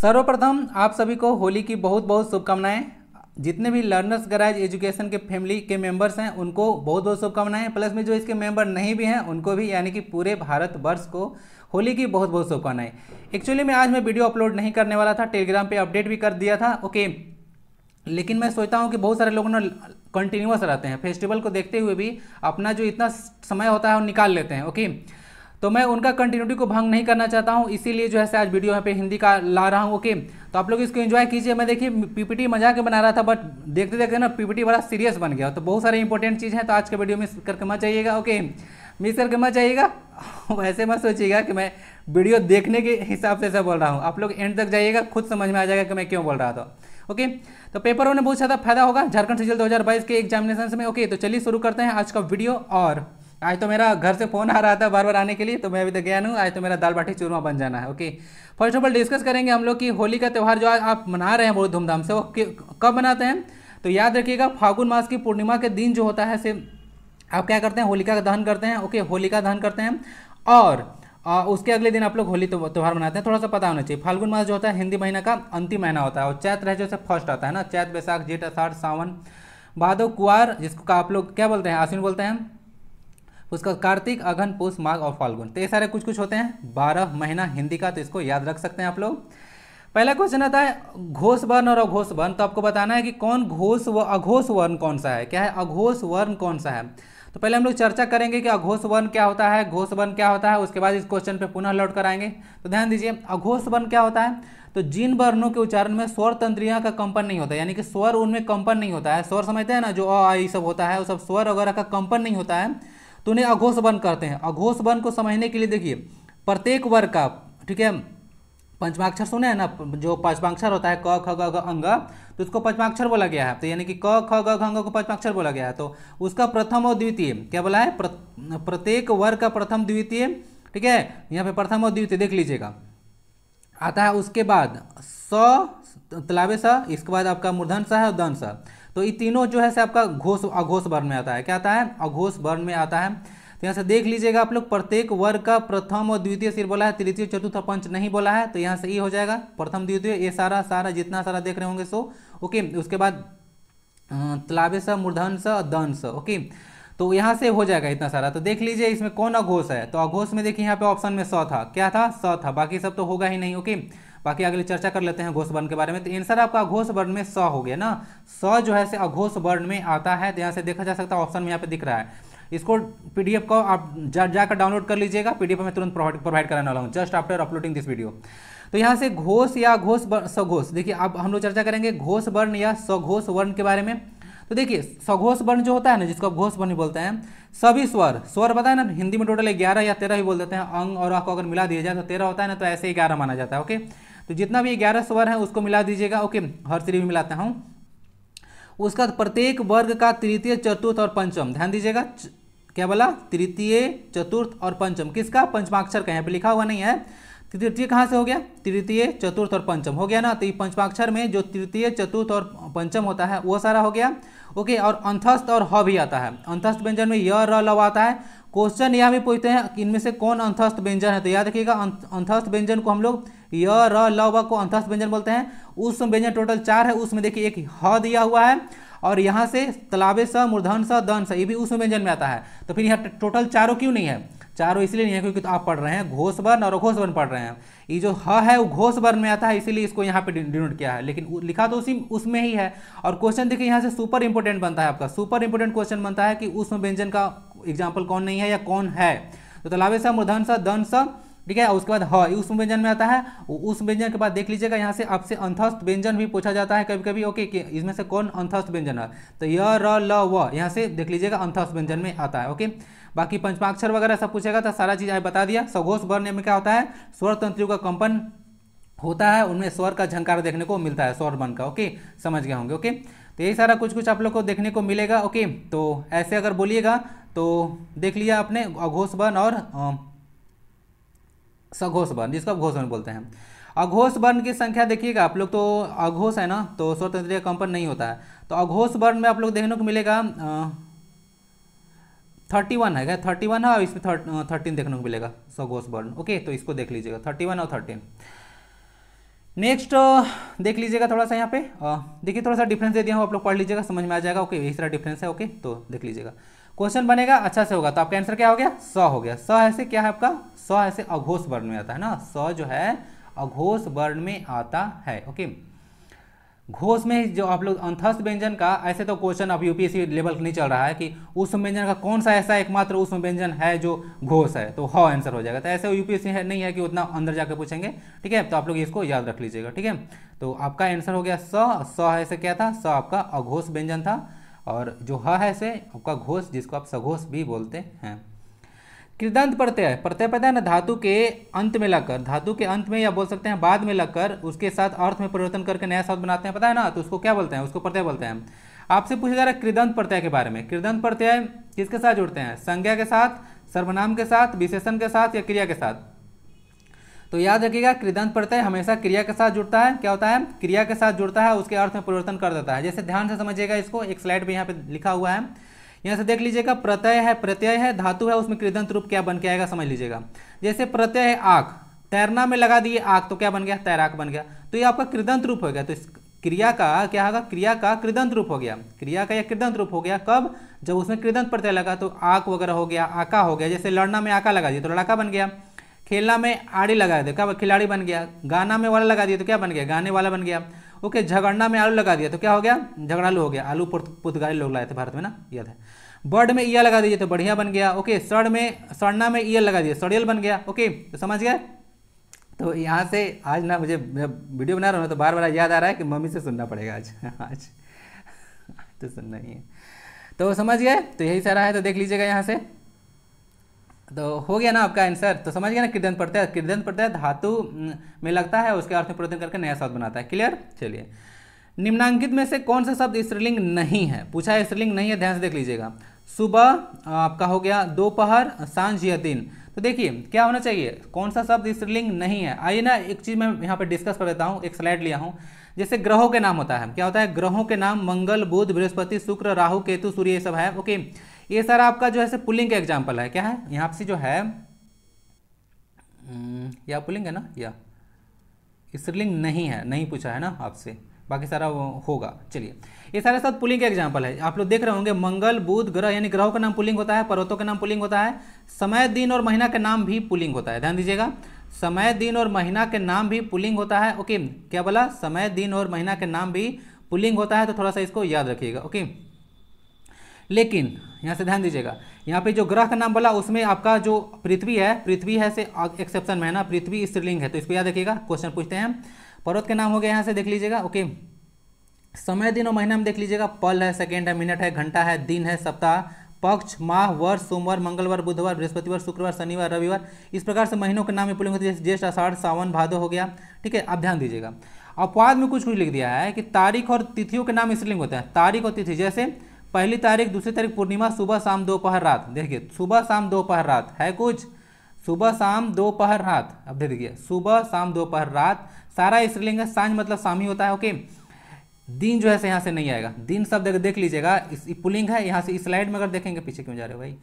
सर्वप्रथम आप सभी को होली की बहुत बहुत शुभकामनाएं जितने भी लर्नर्स गराज एजुकेशन के फैमिली के मेंबर्स हैं उनको बहुत बहुत शुभकामनाएं प्लस में जो इसके मेंबर नहीं भी हैं उनको भी यानी कि पूरे भारतवर्ष को होली की बहुत बहुत शुभकामनाएं एक्चुअली मैं आज मैं वीडियो अपलोड नहीं करने वाला था टेलीग्राम पर अपडेट भी कर दिया था ओके लेकिन मैं सोचता हूँ कि बहुत सारे लोग ना कंटिन्यूस रहते हैं फेस्टिवल को देखते हुए भी अपना जो इतना समय होता है वो निकाल लेते हैं ओके तो मैं उनका कंटिन्यूटी को भंग नहीं करना चाहता हूँ इसीलिए जो है आज वीडियो यहाँ पे हिंदी का ला रहा हूँ ओके तो आप लोग इसको एंजॉय कीजिए मैं देखिए पीपीटी के बना रहा था बट देखते देखते ना पीपीटी बड़ा सीरियस बन गया तो बहुत सारे इंपॉर्टेंट चीज़ हैं तो आज के वीडियो मिस करके मत जाइएगा ओके मिस करके मत जाइएगा वैसे मत सोचिएगा कि मैं वीडियो देखने के हिसाब से ऐसा बोल रहा हूँ आप लोग एंड तक जाइएगा खुद समझ में आ जाएगा कि मैं क्यों बोल रहा था ओके तो पेपर ने बहुत ज़्यादा फायदा होगा झारखंड सीजल दो के एग्जामिनेशन में ओके तो चलिए शुरू करते हैं आज का वीडियो और आज तो मेरा घर से फ़ोन आ रहा था बार बार आने के लिए तो मैं अभी तक गया हूँ आज तो मेरा दाल बाटी चूरमा बन जाना है okay first of all discuss करेंगे हम लोग कि होली का त्यौहार जो आज आप मना रहे हैं बहुत धूमधाम से वो कब मनाते हैं तो याद रखिएगा फागुन मास की पूर्णिमा के दिन जो होता है से आप क्या करते हैं होलिका का दहन करते हैं ओके होलिका दहन करते हैं और आ, उसके अगले दिन आप लोग होली त्यौहार मनाते हैं थोड़ा सा पता होना चाहिए फाल्गुन मास जो होता है हिंदी महीना का अंतिम महीना होता है और चैत्र है जैसे फर्स्ट आता है ना चैत बैसाख जेठ अषाढ़ सावन भादो कुआर जिसको आप लोग क्या बोलते हैं आश्विन बोलते हैं उसका कार्तिक अघन पोष माघ और फाल्गुन तो ये सारे कुछ कुछ होते हैं बारह महीना हिंदी का तो इसको याद रख सकते हैं आप लोग पहला क्वेश्चन आता है घोष वर्ण और अघोष वर्ण तो आपको बताना है कि कौन घोष व अघोष वर्ण कौन सा है क्या है अघोष वर्ण कौन सा है तो पहले हम लोग चर्चा करेंगे कि अघोष वर्ण क्या होता है घोष वर्ण क्या होता है उसके बाद इस क्वेश्चन पे पुनः लौट कर आएंगे तो ध्यान दीजिए अघोष वर्ण क्या होता है तो जिन वर्णों के उच्चारण में स्वर तंत्रिया का कंपन नहीं होता यानी कि स्वर उनमें कंपन नहीं होता है स्वर समझते हैं ना जो अ आई सब होता है वो सब स्वर वगैरह का कंपन नहीं होता है तो उन्हें अघोष वन करते हैं अघोष वन को समझने के लिए देखिए प्रत्येक वर्ग का ठीक है पंचमाक्षर सुने हैं ना जो पंचमाक्षर होता है क ख ग अंग तो उसको पंचमाक्षर बोला गया है तो यानी कि क ख ग अंग को पंचमाक्षर बोला गया है तो उसका प्रथम और द्वितीय क्या बोला है प्रत्येक वर्ग का प्रथम द्वितीय ठीक है यहाँ पे प्रथम और द्वितीय देख लीजिएगा आता है उसके बाद स तलावे स इसके बाद आपका मूर्धन सा है और दन सा तो ये तीनों जो है से आपका घोष अघोष वर्ण में आता है क्या आता है अघोष वर्ण में आता है तो यहाँ से देख लीजिएगा आप लोग प्रत्येक वर्ग का प्रथम और द्वितीय सिर बोला है तृतीय चतुर्थ पंच नहीं बोला है तो यहाँ से ये हो जाएगा प्रथम द्वितीय ये सारा सारा जितना सारा देख रहे होंगे सो ओके उसके बाद तलाबे स मूर्धन स दन स ओके तो यहाँ से हो जाएगा इतना सारा तो देख लीजिए इसमें कौन अघोष है तो अघोष में देखिए यहाँ पे ऑप्शन में स था क्या था स था बाकी सब तो होगा ही नहीं ओके okay? बाकी अगले चर्चा कर लेते हैं घोष वर्ण के बारे में तो आंसर आपका अघोष वर्ण में स हो गया ना स जो है से अघोष वर्ण में आता है तो यहाँ से देखा जा सकता है ऑप्शन में यहाँ पे दिख रहा है इसको पीडीएफ को आप जा जाकर डाउनलोड कर लीजिएगा पीडीएफ में तुरंत प्रोवाइड कराने वाला हूँ just after uploading this video तो यहाँ से घोष या घोष सघोष देखिए अब हम लोग चर्चा करेंगे घोष वर्ण या सघोष वर्ण के बारे में तो देखिए सघोष वर्ण जो होता है ना जिसको आप घोष वर्ण बोलते हैं सभी स्वर स्वर है ना हिंदी में टोटल ग्यारह या तेरह ही बोल देते हैं अंग और अख को अगर मिला दिया जाए तो तेरह होता है ना तो ऐसे ही ग्यारह माना जाता है ओके तो जितना भी ग्यारह स्वर है उसको मिला दीजिएगा ओके हर श्री भी मिलाता हूँ उसका प्रत्येक वर्ग का तृतीय चतुर्थ और पंचम ध्यान दीजिएगा क्या बोला तृतीय चतुर्थ और पंचम किसका पंचमाक्षर का यहाँ पे लिखा हुआ नहीं है तृतीय कहाँ से हो गया तृतीय चतुर्थ और पंचम हो गया ना तो ये पंचमाक्षर में जो तृतीय चतुर्थ और पंचम होता है वो सारा हो गया ओके और अंतस्थ और ह भी आता है अंतस्थ व्यंजन में य र लव आता है क्वेश्चन यह भी पूछते हैं कि इनमें से कौन अंथस्थ व्यंजन है तो याद रखिएगा अं, अंतस्थ व्यंजन को हम लोग य र ल व को अंतस्थ व्यंजन बोलते हैं उस व्यंजन टोटल चार है उसमें देखिए एक ह दिया हुआ है और यहाँ से तलाबे स मूर्धन स दन स ये भी उस व्यंजन में आता है तो फिर यहाँ टोटल चारों क्यों नहीं है चारों इसलिए नहीं है क्योंकि तो आप पढ़ रहे हैं घोष वर्ण और घोष वर्ण पढ़ रहे हैं ये जो ह है वो घोष वर्ण में आता है इसीलिए इसको यहाँ पे डिनोट किया है लेकिन लिखा तो उसी उसमें ही है और क्वेश्चन देखिए यहाँ से सुपर इंपोर्टेंट बनता है आपका सुपर इंपोर्टेंट क्वेश्चन बनता है कि उस व्यंजन का एग्जाम्पल कौन नहीं है या कौन है तो तलावे सा मूर्धन सा दन सा ठीक है उसके बाद ह उस व्यंजन में आता है उस व्यंजन के बाद देख लीजिएगा यहाँ से आपसे अंतस्थ व्यंजन भी पूछा जाता है कभी कभी ओके कि इसमें से कौन अंतस्थ व्यंजन है तो य र ल व यहाँ से देख लीजिएगा अंतस्थ व्यंजन में आता है ओके बाकी पंचमाक्षर वगैरह सब पूछेगा तो सारा चीज़ आज बता दिया सघोष वर्ण में क्या होता है स्वर तंत्रियों का कंपन होता है उनमें स्वर का झंकार देखने को मिलता है स्वर बन का ओके समझ गए होंगे ओके तो यही सारा कुछ कुछ आप लोग को देखने को मिलेगा ओके तो ऐसे अगर बोलिएगा तो देख लिया आपने अघोष वन और सघोष वन जिसको अघोष वन बोलते हैं अघोष वर्ण की संख्या देखिएगा आप लोग तो अघोष है ना तो स्वतंत्र कंपन नहीं होता है तो अघोष वर्ण में आप लोग देखने को मिलेगा थर्टी वन है क्या थर्टी वन है और इसमें थर्टीन देखने को मिलेगा सघोष वर्ण ओके तो इसको देख लीजिएगा थर्टी वन और थर्टीन नेक्स्ट देख लीजिएगा थोड़ा सा यहाँ पे देखिए थोड़ा सा डिफरेंस दे दिया हूँ आप लोग पढ़ लीजिएगा समझ में आ जाएगा ओके यही सारा डिफरेंस है ओके तो देख लीजिएगा क्वेश्चन बनेगा अच्छा से होगा तो आपका आंसर क्या हो गया स हो गया स ऐसे क्या है आपका स ऐसे अघोष वर्ण में आता है ना स जो है अघोष वर्ण में आता है ओके घोष में जो आप लोग अंथस्थ व्यंजन का ऐसे तो क्वेश्चन अब यूपीएससी लेवल नहीं चल रहा है कि उस व्यंजन का कौन सा ऐसा एकमात्र उस व्यंजन है जो घोष है तो ह आंसर हो जाएगा तो ऐसे यूपीएससी है नहीं है कि उतना अंदर जाकर पूछेंगे ठीक है तो आप लोग इसको याद रख लीजिएगा ठीक है तो आपका आंसर हो गया स स ऐसे क्या था स आपका अघोष व्यंजन था और जो ह है से आपका घोष जिसको आप सघोष भी बोलते हैं कृदंत प्रत्यय प्रत्यय पता है ना धातु के अंत में लगकर धातु के अंत में या बोल सकते हैं बाद में लगकर उसके साथ अर्थ में परिवर्तन करके नया शब्द बनाते हैं पता है ना तो उसको क्या बोलते हैं उसको प्रत्यय बोलते हैं आपसे पूछा जा रहा है कृदंत प्रत्यय के बारे में कृदंत प्रत्यय किसके साथ जुड़ते हैं संज्ञा के साथ सर्वनाम के साथ विशेषण के साथ या क्रिया के साथ तो याद रखिएगा कृदंत प्रत्यय हमेशा क्रिया के साथ जुड़ता है क्या होता है क्रिया के साथ जुड़ता है उसके अर्थ में परिवर्तन कर देता है जैसे ध्यान से समझिएगा इसको एक स्लाइड पर यहाँ पे लिखा हुआ है यहाँ से देख लीजिएगा प्रत्यय है प्रत्यय है धातु है उसमें कृदंत रूप क्या बन के आएगा समझ लीजिएगा जैसे प्रत्यय है आँख तैरना में लगा दिए आँख तो क्या बन गया तैराक बन गया तो ये आपका कृदंत रूप हो गया तो इस क्रिया का क्या होगा क्रिया का कृदंत रूप हो गया क्रिया का यह कृदंत रूप हो गया कब जब उसमें कृदंत प्रत्यय लगा तो आक वगैरह हो गया आका हो गया जैसे लड़ना में आका लगा दिया तो लड़ाका बन गया खेलना में आड़ी लगा दिया क्या खिलाड़ी बन गया गाना में वाला लगा दिया तो क्या बन गया गाने वाला बन गया ओके झगड़ना में आलू लगा दिया तो क्या हो गया झगड़ालू हो गया आलू पुर्तगाली लोग लाए थे भारत में ना याद है बर्ड में ईयर लगा दीजिए तो बढ़िया बन गया ओके सड़ में सड़ना में ईयर लगा दिए सड़ियल बन गया ओके तो समझ गया तो यहाँ से आज ना मुझे वीडियो बना रहा हूँ तो बार बार याद आ रहा है कि मम्मी से सुनना पड़ेगा आज आज तो सुनना ही है तो समझ गए तो यही सारा है तो देख लीजिएगा यहाँ से तो हो गया ना आपका आंसर तो समझ गया ना किदन पड़ता है किर्दन पड़ता है धातु में लगता है उसके अर्थ में परिवर्तन करके नया शब्द बनाता है क्लियर चलिए निम्नांकित में से कौन सा शब्द स्त्रीलिंग नहीं है पूछा है स्त्रीलिंग नहीं है ध्यान से देख लीजिएगा सुबह आपका हो गया दोपहर सांझ या दिन तो देखिए क्या होना चाहिए कौन सा शब्द स्त्रीलिंग नहीं है आइए ना एक चीज़ मैं यहाँ पर डिस्कस कर देता हूँ एक स्लाइड लिया हूँ जैसे ग्रहों के नाम होता है क्या होता है ग्रहों के नाम मंगल बुध बृहस्पति शुक्र राहु केतु सूर्य ये सब है ओके ये सारा आपका जो है पुलिंग का एग्जाम्पल है क्या है यहाँ से जो है हम्म, या पुलिंग है ना या स्त्रीलिंग नहीं है नहीं पूछा है ना आपसे बाकी सारा होगा चलिए ये सारे साथ पुलिंग का एग्जाम्पल है आप लोग देख रहे होंगे मंगल बुध ग्रह यानी ग्रहों का नाम पुलिंग होता है पर्वतों का नाम पुलिंग होता है समय दिन और महीना का नाम भी पुलिंग होता है ध्यान दीजिएगा समय दिन और महीना के नाम भी पुलिंग होता है ओके क्या बोला समय दिन और महीना के नाम भी पुलिंग होता है तो थोड़ा सा इसको याद रखिएगा ओके लेकिन यहाँ से ध्यान दीजिएगा यहाँ पे जो ग्रह का नाम बोला उसमें आपका जो पृथ्वी है पृथ्वी है से एक्सेप्शन में है ना पृथ्वी स्त्रीलिंग है तो इसको याद रखिएगा क्वेश्चन पूछते हैं पर्वत के नाम हो गया यहाँ से देख लीजिएगा ओके समय दिन और महीने में देख लीजिएगा पल है सेकेंड है मिनट है घंटा है दिन है सप्ताह पक्ष माह वर्ष सोमवार मंगलवार बुधवार बृहस्पतिवार शुक्रवार शनिवार रविवार इस प्रकार से महीनों के नाम में पुलिंग होती है ज्येष्ठ आषाढ़ सावन भादो हो गया ठीक है आप ध्यान दीजिएगा अपवाद में कुछ कुछ लिख दिया है कि तारीख और तिथियों के नाम स्त्रीलिंग होते हैं तारीख और तिथि जैसे पहली तारीख दूसरी तारीख पूर्णिमा सुबह शाम दोपहर रात देखिए सुबह शाम दोपहर रात है कुछ सुबह शाम दोपहर रात अब दे देखिए सुबह शाम दोपहर रात सारा स्त्रीलिंग सांझ मतलब शाम ही होता है ओके दिन जो है से यहाँ से नहीं आएगा दिन सब देख लीजिएगा इस पुलिंग है यहाँ से स्लाइड में अगर देखेंगे पीछे क्यों जा रहे हो भाई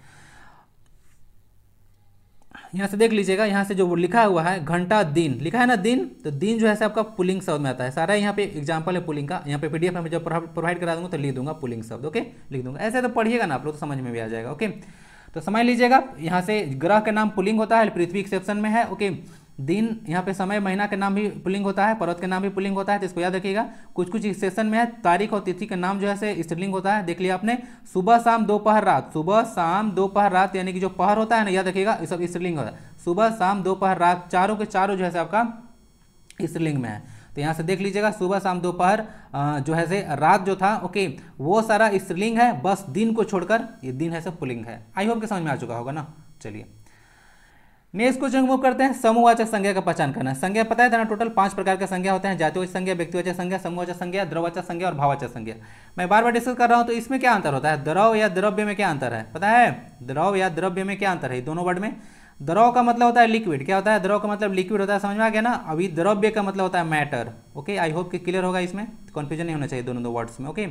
यहाँ से देख लीजिएगा यहाँ से जो लिखा हुआ है घंटा दिन लिखा है ना दिन तो दिन जो है आपका पुलिंग शब्द में आता है सारा यहाँ पे एग्जाम्पल है पुलिंग का यहाँ पे पीडीएफ में जब प्रोवाइड करा दूंगा तो लिख दूंगा पुलिंग शब्द ओके लिख दूंगा ऐसे तो पढ़िएगा ना आप लोग तो समझ में भी आ जाएगा ओके तो समझ लीजिएगा यहाँ से ग्रह का नाम पुलिंग होता है पृथ्वी एक्सेप्शन में है ओके दिन यहाँ पे समय महीना के नाम भी पुलिंग होता है पर्वत के नाम भी पुलिंग होता है तो इसको याद रखिएगा कुछ कुछ सेशन में है तारीख और तिथि के नाम जो है से स्त्रीलिंग होता है देख लिया आपने सुबह शाम दोपहर रात सुबह शाम दोपहर रात यानी कि जो पहर होता है ना याद रखिएगा ये सब स्त्रीलिंग होता है सुबह शाम दोपहर रात चारों के चारों जो है आपका स्त्रीलिंग में है तो यहाँ से देख लीजिएगा सुबह शाम दोपहर जो है से रात जो था ओके वो सारा स्त्रीलिंग है बस दिन को छोड़कर ये दिन है सब पुलिंग है आई होप के समझ में आ चुका होगा ना चलिए नेक्स्ट क्वेश्चन मूव करते हैं समूहवाचक संज्ञा का पहचान करना संज्ञा पता है ना टोटल पांच प्रकार के संज्ञा होते हैं जातिवाचक संज्ञा व्यक्तिवाचक संज्ञा समूहवाचक संज्ञा द्रवाचक संज्ञा और भावाचक संज्ञा मैं बार बार डिस्कस कर रहा हूं तो इसमें क्या अंतर होता है द्रव या द्रव्य में क्या अंतर है पता है द्रव या द्रव्य में क्या अंतर है दोनों वर्ड में द्रव का मतलब होता है लिक्विड क्या होता है द्रव का मतलब लिक्विड होता है समझ में आ गया ना अभी द्रव्य का मतलब होता है मैटर ओके आई होप कि क्लियर होगा इसमें कन्फ्यूजन नहीं होना चाहिए दोनों दो वर्ड्स में ओके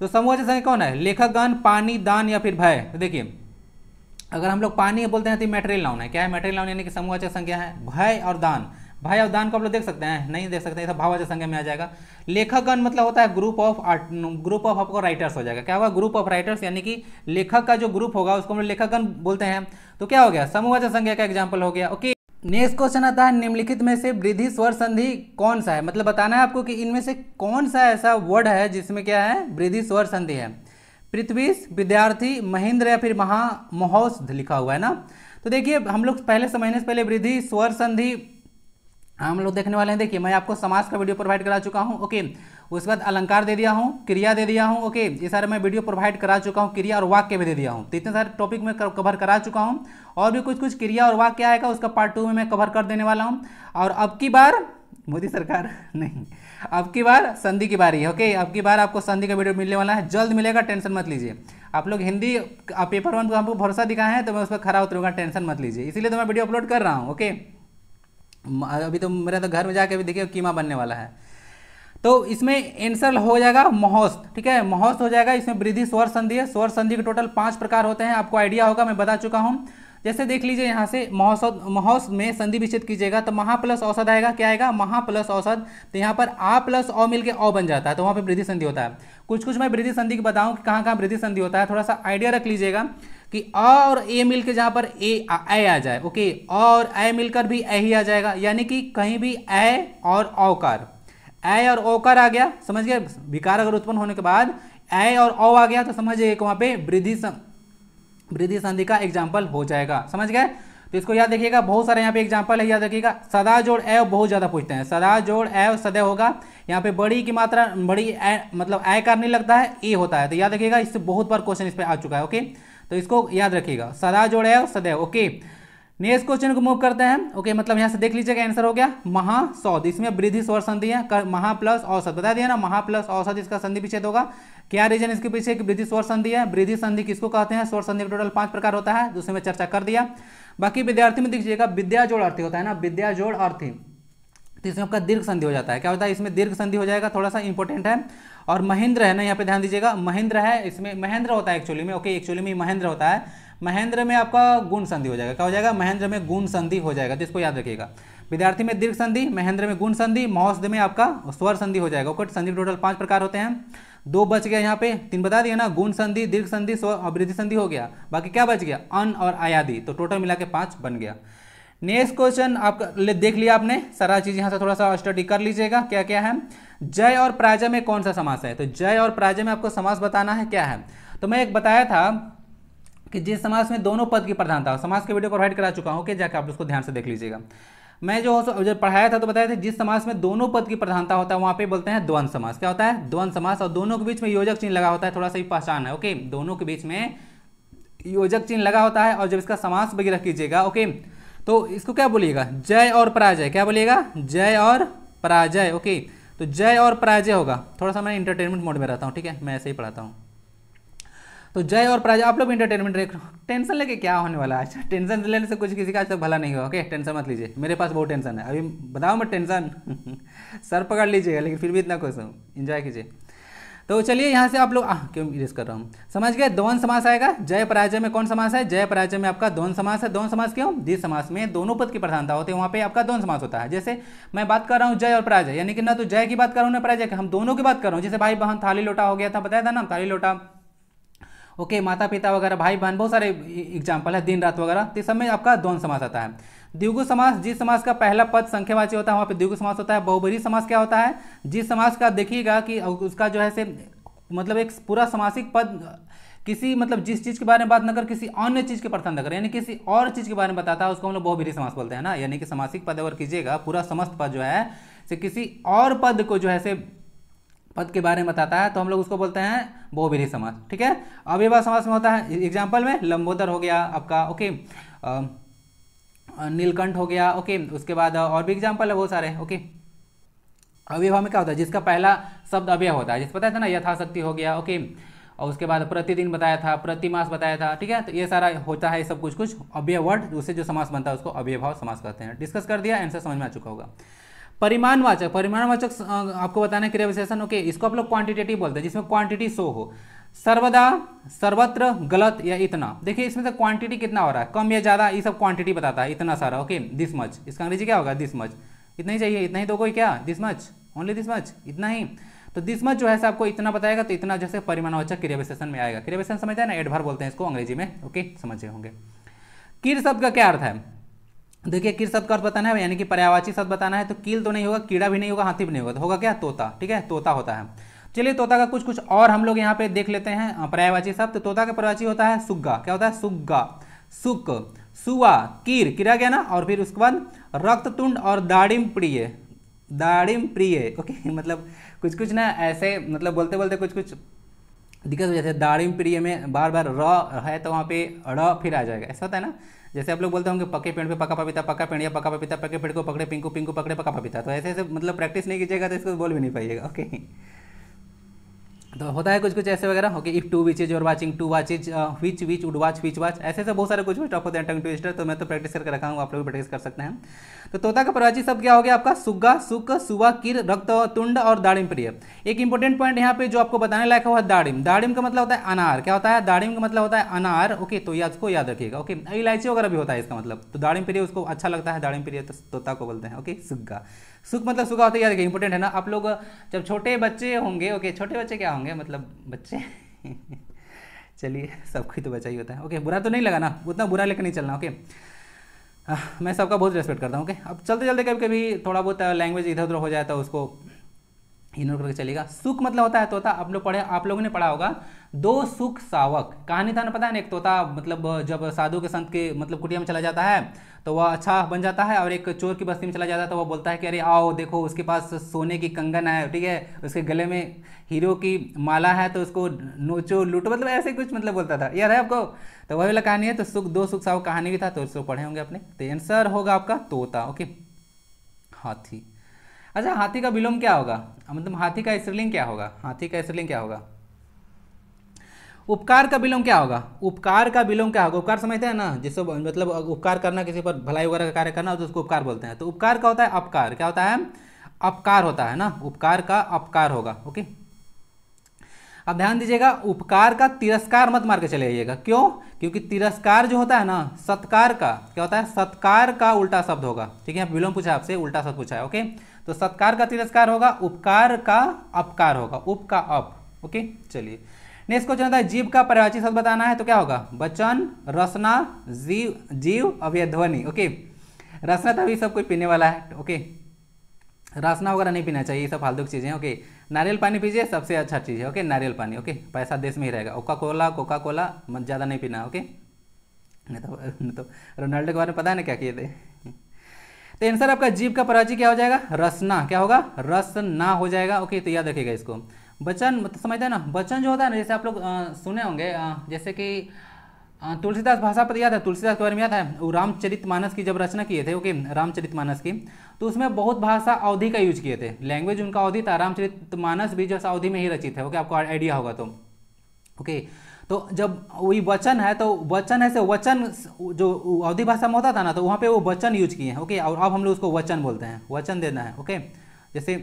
तो समूहवाचक संज्ञा कौन है लेखक गण पानी दान या फिर भय देखिए अगर हम लोग पानी बोलते हैं तो मेटेरियल नाउन है क्या है मेटेरियल नाउन यानी कि समूहवाचक संज्ञा है भय और दान भय और दान को आप लोग देख सकते हैं नहीं देख सकते हैं भाववाचक संज्ञा में आ जाएगा लेखकगण मतलब होता है group of art group of आपको राइटर्स हो जाएगा क्या होगा ग्रुप ऑफ राइटर्स यानी कि लेखक का जो ग्रुप होगा उसको हम लोग लेखकगण बोलते हैं तो क्या हो गया समूहवाचक संज्ञा का एग्जाम्पल हो गया ओके नेक्स्ट क्वेश्चन आता है निम्नलिखित में से वृद्धि स्वर संधि कौन सा है मतलब बताना है आपको कि इनमें से कौन सा ऐसा वर्ड है जिसमें क्या है वृद्धि स्वर संधि है पृथ्वीश विद्यार्थी महेंद्र या फिर महा महोस लिखा हुआ है ना तो देखिए हम लोग पहले समझने से पहले वृद्धि स्वर संधि हम लोग देखने वाले हैं देखिए मैं आपको समाज का वीडियो प्रोवाइड करा चुका हूँ ओके उसके बाद अलंकार दे दिया हूँ क्रिया दे दिया हूँ ओके ये सारे मैं वीडियो प्रोवाइड करा चुका हूँ क्रिया और वाक्य भी दे दिया हूँ तो इतने सारे टॉपिक में कवर करा चुका हूँ और भी कुछ कुछ क्रिया और वाक्य आएगा उसका पार्ट टू में मैं कवर कर देने वाला हूँ और अब की बार मोदी सरकार नहीं अब की बार संधि की बारी ओके अब की बार आपको संधि का वीडियो मिलने वाला है जल्द मिलेगा टेंशन मत लीजिए आप लोग हिंदी आप पेपर वन को हमको भरोसा दिखाए हैं तो मैं उस पर खरा उतरूंगा टेंशन मत लीजिए इसीलिए तो मैं वीडियो अपलोड कर रहा हूँ ओके अभी तो मेरा तो घर में जाके अभी देखिए कीमा बनने वाला है तो इसमें एंसर हो जाएगा महोस्त ठीक है महोस्त हो जाएगा इसमें वृद्धि स्वर संधि है स्वर संधि के टोटल पांच प्रकार होते हैं आपको आइडिया होगा मैं बता चुका हूँ जैसे देख लीजिए यहाँ से महोसद महोस में संधि विच्छेद कीजिएगा तो महा प्लस औसत आएगा क्या आएगा महा प्लस औसत तो यहाँ पर आ प्लस औ मिलके औ बन जाता है तो वहाँ पर वृद्धि संधि होता है कुछ कुछ मैं वृद्धि संधि की बताऊँ कि कहाँ कहाँ वृद्धि संधि होता है थोड़ा सा आइडिया रख लीजिएगा कि अ और ए के जहाँ पर ए ए आ जाए ओके और ए मिलकर भी ए ही आ जाएगा यानी कि कहीं भी ए और औकार ए और ओकार आ गया समझ गए विकार अगर उत्पन्न होने के बाद ए और औ आ गया तो समझिए कि वहाँ पे वृद्धि वृद्धि संधि का एग्जाम्पल हो जाएगा समझ गए तो इसको याद रखिएगा बहुत सारे यहाँ पे एग्जाम्पल है याद रखिएगा सदा जोड़ एव बहुत ज़्यादा पूछते हैं सदा जोड़ एव सदैव होगा यहाँ पे बड़ी की मात्रा बड़ी ए, मतलब ए कार नहीं लगता है ए होता है तो याद रखिएगा इससे बहुत बार क्वेश्चन इस पर आ चुका है ओके तो इसको याद रखिएगा सदा जोड़ एव सदैव ओके नेक्स्ट क्वेश्चन को मूव करते हैं ओके मतलब यहाँ से देख लीजिएगा आंसर हो गया महासौध इसमें वृद्धि स्वर संधि है महा प्लस औसत बता दिया ना महा प्लस औसत इसका संधि पीछे होगा क्या रीजन इसके पीछे कि वृद्धि स्वर संधि है वृद्धि संधि किसको कहते हैं स्वर संधि टोटल पांच प्रकार होता है जिसमें मैं चर्चा कर दिया बाकी विद्यार्थी में दीजिएगा विद्या जोड़ अर्थी होता है ना विद्या जोड़ अर्थी तो इसमें आपका दीर्घ संधि हो जाता है क्या होता है इसमें दीर्घ संधि हो जाएगा थोड़ा सा इंपॉर्टेंट है और महेंद्र है ना यहाँ पे ध्यान दीजिएगा महेंद्र है इसमें महेंद्र होता है एक्चुअली में ओके एक्चुअली में महेंद्र होता है महेंद्र में आपका गुण संधि हो जाएगा क्या हो जाएगा महेंद्र में गुण संधि हो जाएगा तो इसको याद रखिएगा विद्यार्थी में दीर्घ संधि महेंद्र में गुण संधि महोषद में आपका स्वर संधि हो जाएगा ओके संधि टोटल पांच प्रकार होते हैं दो बच गया यहाँ पे तीन बता दिया ना गुण संधि दीर्घ संधि स्व अवृद्धि संधि हो गया बाकी क्या बच गया अन और आयादि तो टोटल मिला के पांच बन गया नेक्स्ट क्वेश्चन आपका देख लिया आपने सारा चीज़ यहाँ से थोड़ा सा स्टडी कर लीजिएगा क्या क्या है जय और प्राजय में कौन सा समास है तो जय और प्राजय में आपको समास बताना है क्या है तो मैं एक बताया था कि जिस समाज में दोनों पद की प्रधानता हो समाज के वीडियो प्रोवाइड करा चुका हूँ कि जाकर आप उसको ध्यान से देख लीजिएगा मैं जो जब पढ़ाया था तो बताया था जिस समाज में दोनों पद की प्रधानता होता है वहाँ पे बोलते हैं द्वंद समास क्या होता है द्वंद समाज और दोनों के बीच में योजक चिन्ह लगा होता है थोड़ा सा ही पहचान है ओके दोनों के बीच में योजक चिन्ह लगा होता है और जब इसका समास वगैरह कीजिएगा ओके तो इसको क्या बोलिएगा जय और पराजय क्या बोलिएगा जय और पराजय ओके तो जय और पराजय होगा थोड़ा सा मैं इंटरटेनमेंट मोड में रहता हूँ ठीक है मैं ऐसे ही पढ़ाता हूँ तो जय और प्राजा आप लोग इंटरटेनमेंट देख टेंशन लेके क्या होने वाला है अच्छा टेंशन लेने से कुछ किसी का आज तक भला नहीं होगा ओके टेंशन मत लीजिए मेरे पास बहुत टेंशन है अभी बताओ मैं टेंशन सर पकड़ लीजिएगा लेकिन फिर भी इतना खुश हूँ इन्जॉय कीजिए तो चलिए यहाँ से आप लोग आह क्यों इरेज कर रहा हूँ समझ गए दोन समास आएगा जय पराजय में कौन समास है जय पराजय में आपका दोन समास है दोन समास क्यों दि समास में दोनों पद की प्रधानता होती है वहाँ पे आपका दोन समास होता है जैसे मैं बात कर रहा हूँ जय और पराजय यानी कि ना तो जय की बात कर रहा हूँ ना पराजय की हम दोनों की बात कर रहा हूँ जैसे भाई बहन थाली लोटा हो गया था बताया था ना थाली लोटा ओके माता पिता वगैरह भाई बहन बहुत सारे एग्जाम्पल है दिन रात वगैरह तो सब में आपका दोन समास आता है द्विगु समास जिस समास का पहला पद संख्यावाची होता है वहाँ पे द्विगु समास होता है बहुबरी समास क्या होता है जिस समास का देखिएगा कि उसका जो है से मतलब एक पूरा समासिक पद किसी मतलब जिस चीज़ के बारे में बात न कर किसी अन्य चीज़ के प्रथम न कर यानी किसी और चीज़ के बारे में बताता है उसको हम लोग बहुबरी समास बोलते हैं ना यानी कि समासिक पद अगर कीजिएगा पूरा समस्त पद जो है से किसी और पद को जो है से पद के बारे में बताता है तो हम लोग उसको बोलते हैं बहुविधि समास ठीक है अव्यवाह समास में होता है एग्जाम्पल में लंबोदर हो गया आपका ओके नीलकंठ हो गया ओके उसके बाद और भी एग्जाम्पल है बहुत सारे ओके अव्यवाह में क्या होता है जिसका पहला शब्द अव्यय होता है जिस पता था ना यथाशक्ति हो गया ओके और उसके बाद प्रतिदिन बताया था प्रतिमास बताया था ठीक है तो ये सारा होता है सब कुछ कुछ अव्यय वर्ड उससे जो समास बनता है उसको अव्यभाव समास कहते हैं डिस्कस कर दिया आंसर समझ में आ चुका होगा परिमाणवाचक परिमाणवाचक आपको बताना क्रिया विशेषण ओके इसको आप लोग क्वांटिटेटिव बोलते हैं जिसमें क्वांटिटी शो हो सर्वदा सर्वत्र गलत या इतना देखिए इसमें से क्वांटिटी कितना हो रहा है कम या ज़्यादा ये सब क्वांटिटी बताता है इतना सारा ओके दिस मच इसका अंग्रेजी क्या होगा दिस मच इतना ही चाहिए इतना ही तो कोई क्या this much only this much इतना ही तो दिस मच जो है आपको इतना बताएगा तो इतना जैसे परिमाणवाचक क्रिया विशेषण में आएगा क्रिया विशेषण समझते हैं ना एडभार बोलते हैं इसको अंग्रेजी में ओके समझे होंगे किर शब्द का क्या अर्थ है देखिए किर शब्द का अर्थ बताना है यानी कि पर्यावाची शब्द बताना है तो कील तो नहीं होगा कीड़ा भी नहीं होगा हाथी भी नहीं होगा तो होगा क्या तोता ठीक है तोता होता है चलिए तोता का कुछ कुछ और हम लोग यहाँ पे देख लेते हैं पर्यावाची शब्द तो तोता का पर्यावाची होता है सुग्गा क्या होता है सुग्गा सुक सुआ कीर किरा गया ना और फिर उसके बाद रक्त तुंड और दाड़िम प्रिय दाड़िम प्रिय ओके मतलब कुछ कुछ ना ऐसे मतलब बोलते बोलते कुछ कुछ दिक्कत हो जाती है दाड़िम प्रिय में बार बार र है तो वहाँ पे र फिर आ जाएगा ऐसा होता है ना जैसे आप लोग बोलते होंगे पके पेड़ पे पका पपीता पका पेड़ या पका पपीता पके पेड़ को पकड़े पिंकू पिंकू पकड़े पका पपीता तो ऐसे ऐसे मतलब प्रैक्टिस नहीं कीजिएगा तो इसको बोल भी नहीं पाइएगा ओके तो होता है कुछ कुछ ऐसे वगैरह okay if to is your watching to is which which would watch which watch ऐसे ऐसे बहुत सारे कुछ भी टॉप होते हैं टंग ट्विस्टर तो मैं तो प्रैक्टिस करके रखा हूँ आप लोग भी प्रैक्टिस कर सकते हैं तो तोता का प्रवाची शब्द क्या हो गया आपका सुग्गा सुक सुवा किर रक्त तुंड और दाड़िम प्रिय एक इंपॉर्टेंट पॉइंट यहाँ पे जो आपको बताने लायक हुआ दाड़िम दाड़िम का मतलब होता है अनार क्या होता है दाड़िम का मतलब होता है अनार ओके तो याद को याद रखिएगा ओके इलायची वगैरह भी होता है इसका मतलब तो दाड़िम प्रिय उसको अच्छा लगता है दाड़िम प्रिय तो तोता को बोलते हैं ओके सुग्गा सुख मतलब सुखा होता है याद रखिए है ना आप लोग जब छोटे बच्चे होंगे ओके छोटे बच्चे क्या होंगे मतलब बच्चे चलिए सबको तो बचा ही होता है ओके बुरा तो नहीं लगा ना उतना बुरा लेकर नहीं चलना ओके मैं सबका बहुत रेस्पेक्ट करता हूँ ओके अब चलते चलते कभी कभी थोड़ा बहुत लैंग्वेज इधर उधर हो जाए तो उसको ये नोट करके चलेगा सुख मतलब होता है तोता आप लोग पढ़े आप लोगों ने पढ़ा होगा दो सुख सावक कहानी था ना पता है ना एक तोता मतलब जब साधु के संत के मतलब कुटिया में चला जाता है तो वह अच्छा बन जाता है और एक चोर की बस्ती में चला जाता है तो वह बोलता है कि अरे आओ देखो उसके पास सोने की कंगन है ठीक है उसके गले में हीरो की माला है तो उसको नोचो लूटो मतलब ऐसे कुछ मतलब बोलता था याद है आपको तो वही वाला कहानी है तो सुख दो सुख सावक कहानी भी था तो उसको पढ़े होंगे अपने तो आंसर होगा आपका तोता ओके हाथी अच्छा हाथी का विलोम क्या होगा मतलब हाथी का स्त्रीलिंग क्या होगा हाथी का स्त्रीलिंग क्या होगा उपकार का विलोम क्या होगा उपकार का विलोम क्या होगा उपकार समझते हैं ना जिससे मतलब उपकार करना किसी पर भलाई वगैरह का कार्य करना तो उसको उपकार बोलते हैं तो उपकार का होता है अपकार क्या होता है अपकार होता है ना उपकार का अपकार होगा ओके अब ध्यान दीजिएगा उपकार का तिरस्कार मत मार के चले जाइएगा क्यों क्योंकि तिरस्कार जो होता है ना सत्कार का क्या होता है सत्कार का उल्टा शब्द होगा ठीक है विलोम पूछा आपसे उल्टा शब्द पूछा है ओके तो सत्कार का तिरस्कार होगा उपकार का अपकार होगा उप का अप ओके चलिए नेक्स्ट क्वेश्चन होता है जीव का परिभाषित शब्द बताना है तो क्या होगा वचन रसना जीव जीव अभ्यध्वनि ओके रसना तो अभी सब कोई पीने वाला है ओके रसना वगैरह नहीं पीना चाहिए ये सब फालतू की चीज़ें ओके नारियल पानी पीजिए सबसे अच्छा चीज़ है ओके नारियल पानी ओके पैसा देश में ही रहेगा ओका कोला कोका कोला मत ज़्यादा नहीं पीना ओके नहीं तो नहीं तो रोनाल्डो के बारे में पता है ना क्या किए थे तो आंसर आपका जीव का पराजी क्या हो जाएगा रसना क्या होगा रसना हो जाएगा ओके तो याद रखिएगा इसको बचन मतलब समझते हैं ना बचन जो होता है ना जैसे आप लोग सुने होंगे जैसे कि तुलसीदास भाषा पर याद है तुलसीदास के बारे में याद है वो रामचरित मानस की जब रचना किए थे ओके रामचरित मानस की तो उसमें बहुत भाषा अवधि का यूज किए थे लैंग्वेज उनका अवधि था रामचरित मानस भी जो अवधि में ही रचित है ओके आपको आइडिया होगा तो ओके तो जब वही वचन है तो वचन है से वचन जो अवधि भाषा में होता था ना तो वहाँ पे वो वचन यूज किए हैं ओके और अब हम लोग उसको वचन बोलते हैं वचन देना है ओके जैसे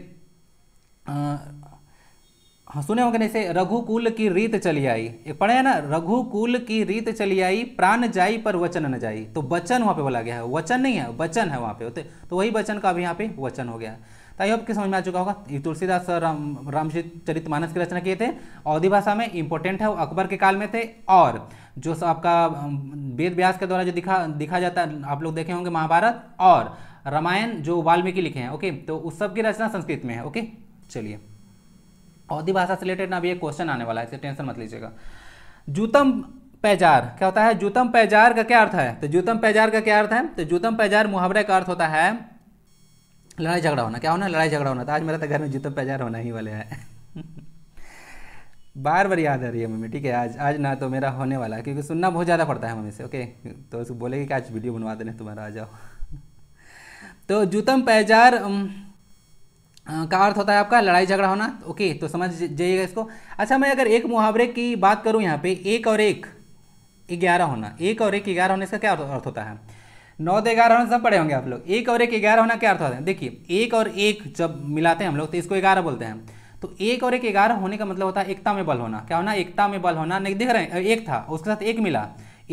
हाँ सुने होंगे जैसे रघुकुल की रीत चली आई एक पढ़े है ना रघुकुल की रीत चली आई प्राण जाई पर वचन न जाई तो वचन वहाँ पे बोला गया है वचन नहीं है वचन है वहाँ पे तो वही वचन का अभी यहाँ पे वचन हो गया आई होप कि समझ में आ चुका होगा तुलसीदास राम चरित मानस की रचना किए थे अवधि भाषा में इंपॉर्टेंट है वो अकबर के काल में थे और जो आपका वेद व्यास के द्वारा जो दिखा दिखा जाता है आप लोग देखे होंगे महाभारत और रामायण जो वाल्मीकि लिखे हैं ओके तो उस सब की रचना संस्कृत में है ओके चलिए अवधि भाषा से रिलेटेड ना अभी एक क्वेश्चन आने वाला है इसे टेंशन मत लीजिएगा जूतम पैजार क्या होता है जूतम पैजार का क्या अर्थ है तो जूतम पैजार का क्या अर्थ है तो जूतम पैजार मुहावरे का अर्थ होता है लड़ाई झगड़ा होना क्या होना लड़ाई झगड़ा होना था तो आज मेरा तो घर में जूता पैजार होना ही वाले है बार बार याद आ रही है मम्मी ठीक है आज आज ना तो मेरा होने वाला है क्योंकि सुनना बहुत ज़्यादा पड़ता है मम्मी से ओके तो उसको बोलेगी कि आज वीडियो बनवा देने तुम्हारा आ जाओ तो जूतम पैजार का अर्थ होता है आपका लड़ाई झगड़ा होना ओके तो समझ जाइएगा इसको अच्छा मैं अगर एक मुहावरे की बात करूँ यहाँ पे एक और एक ग्यारह होना एक और एक ग्यारह होने इसका क्या अर्थ होता है नौ दो ग्यारह होने सब पढ़े होंगे आप लोग एक और एक ग्यारह होना क्या अर्थ होता है देखिए एक और एक जब मिलाते हैं हम लोग तो इसको ग्यारह बोलते हैं तो एक और एक ग्यारह होने का मतलब होता है एकता में बल होना क्या होना एकता में बल होना नहीं देख रहे हैं एक था उसके साथ एक मिला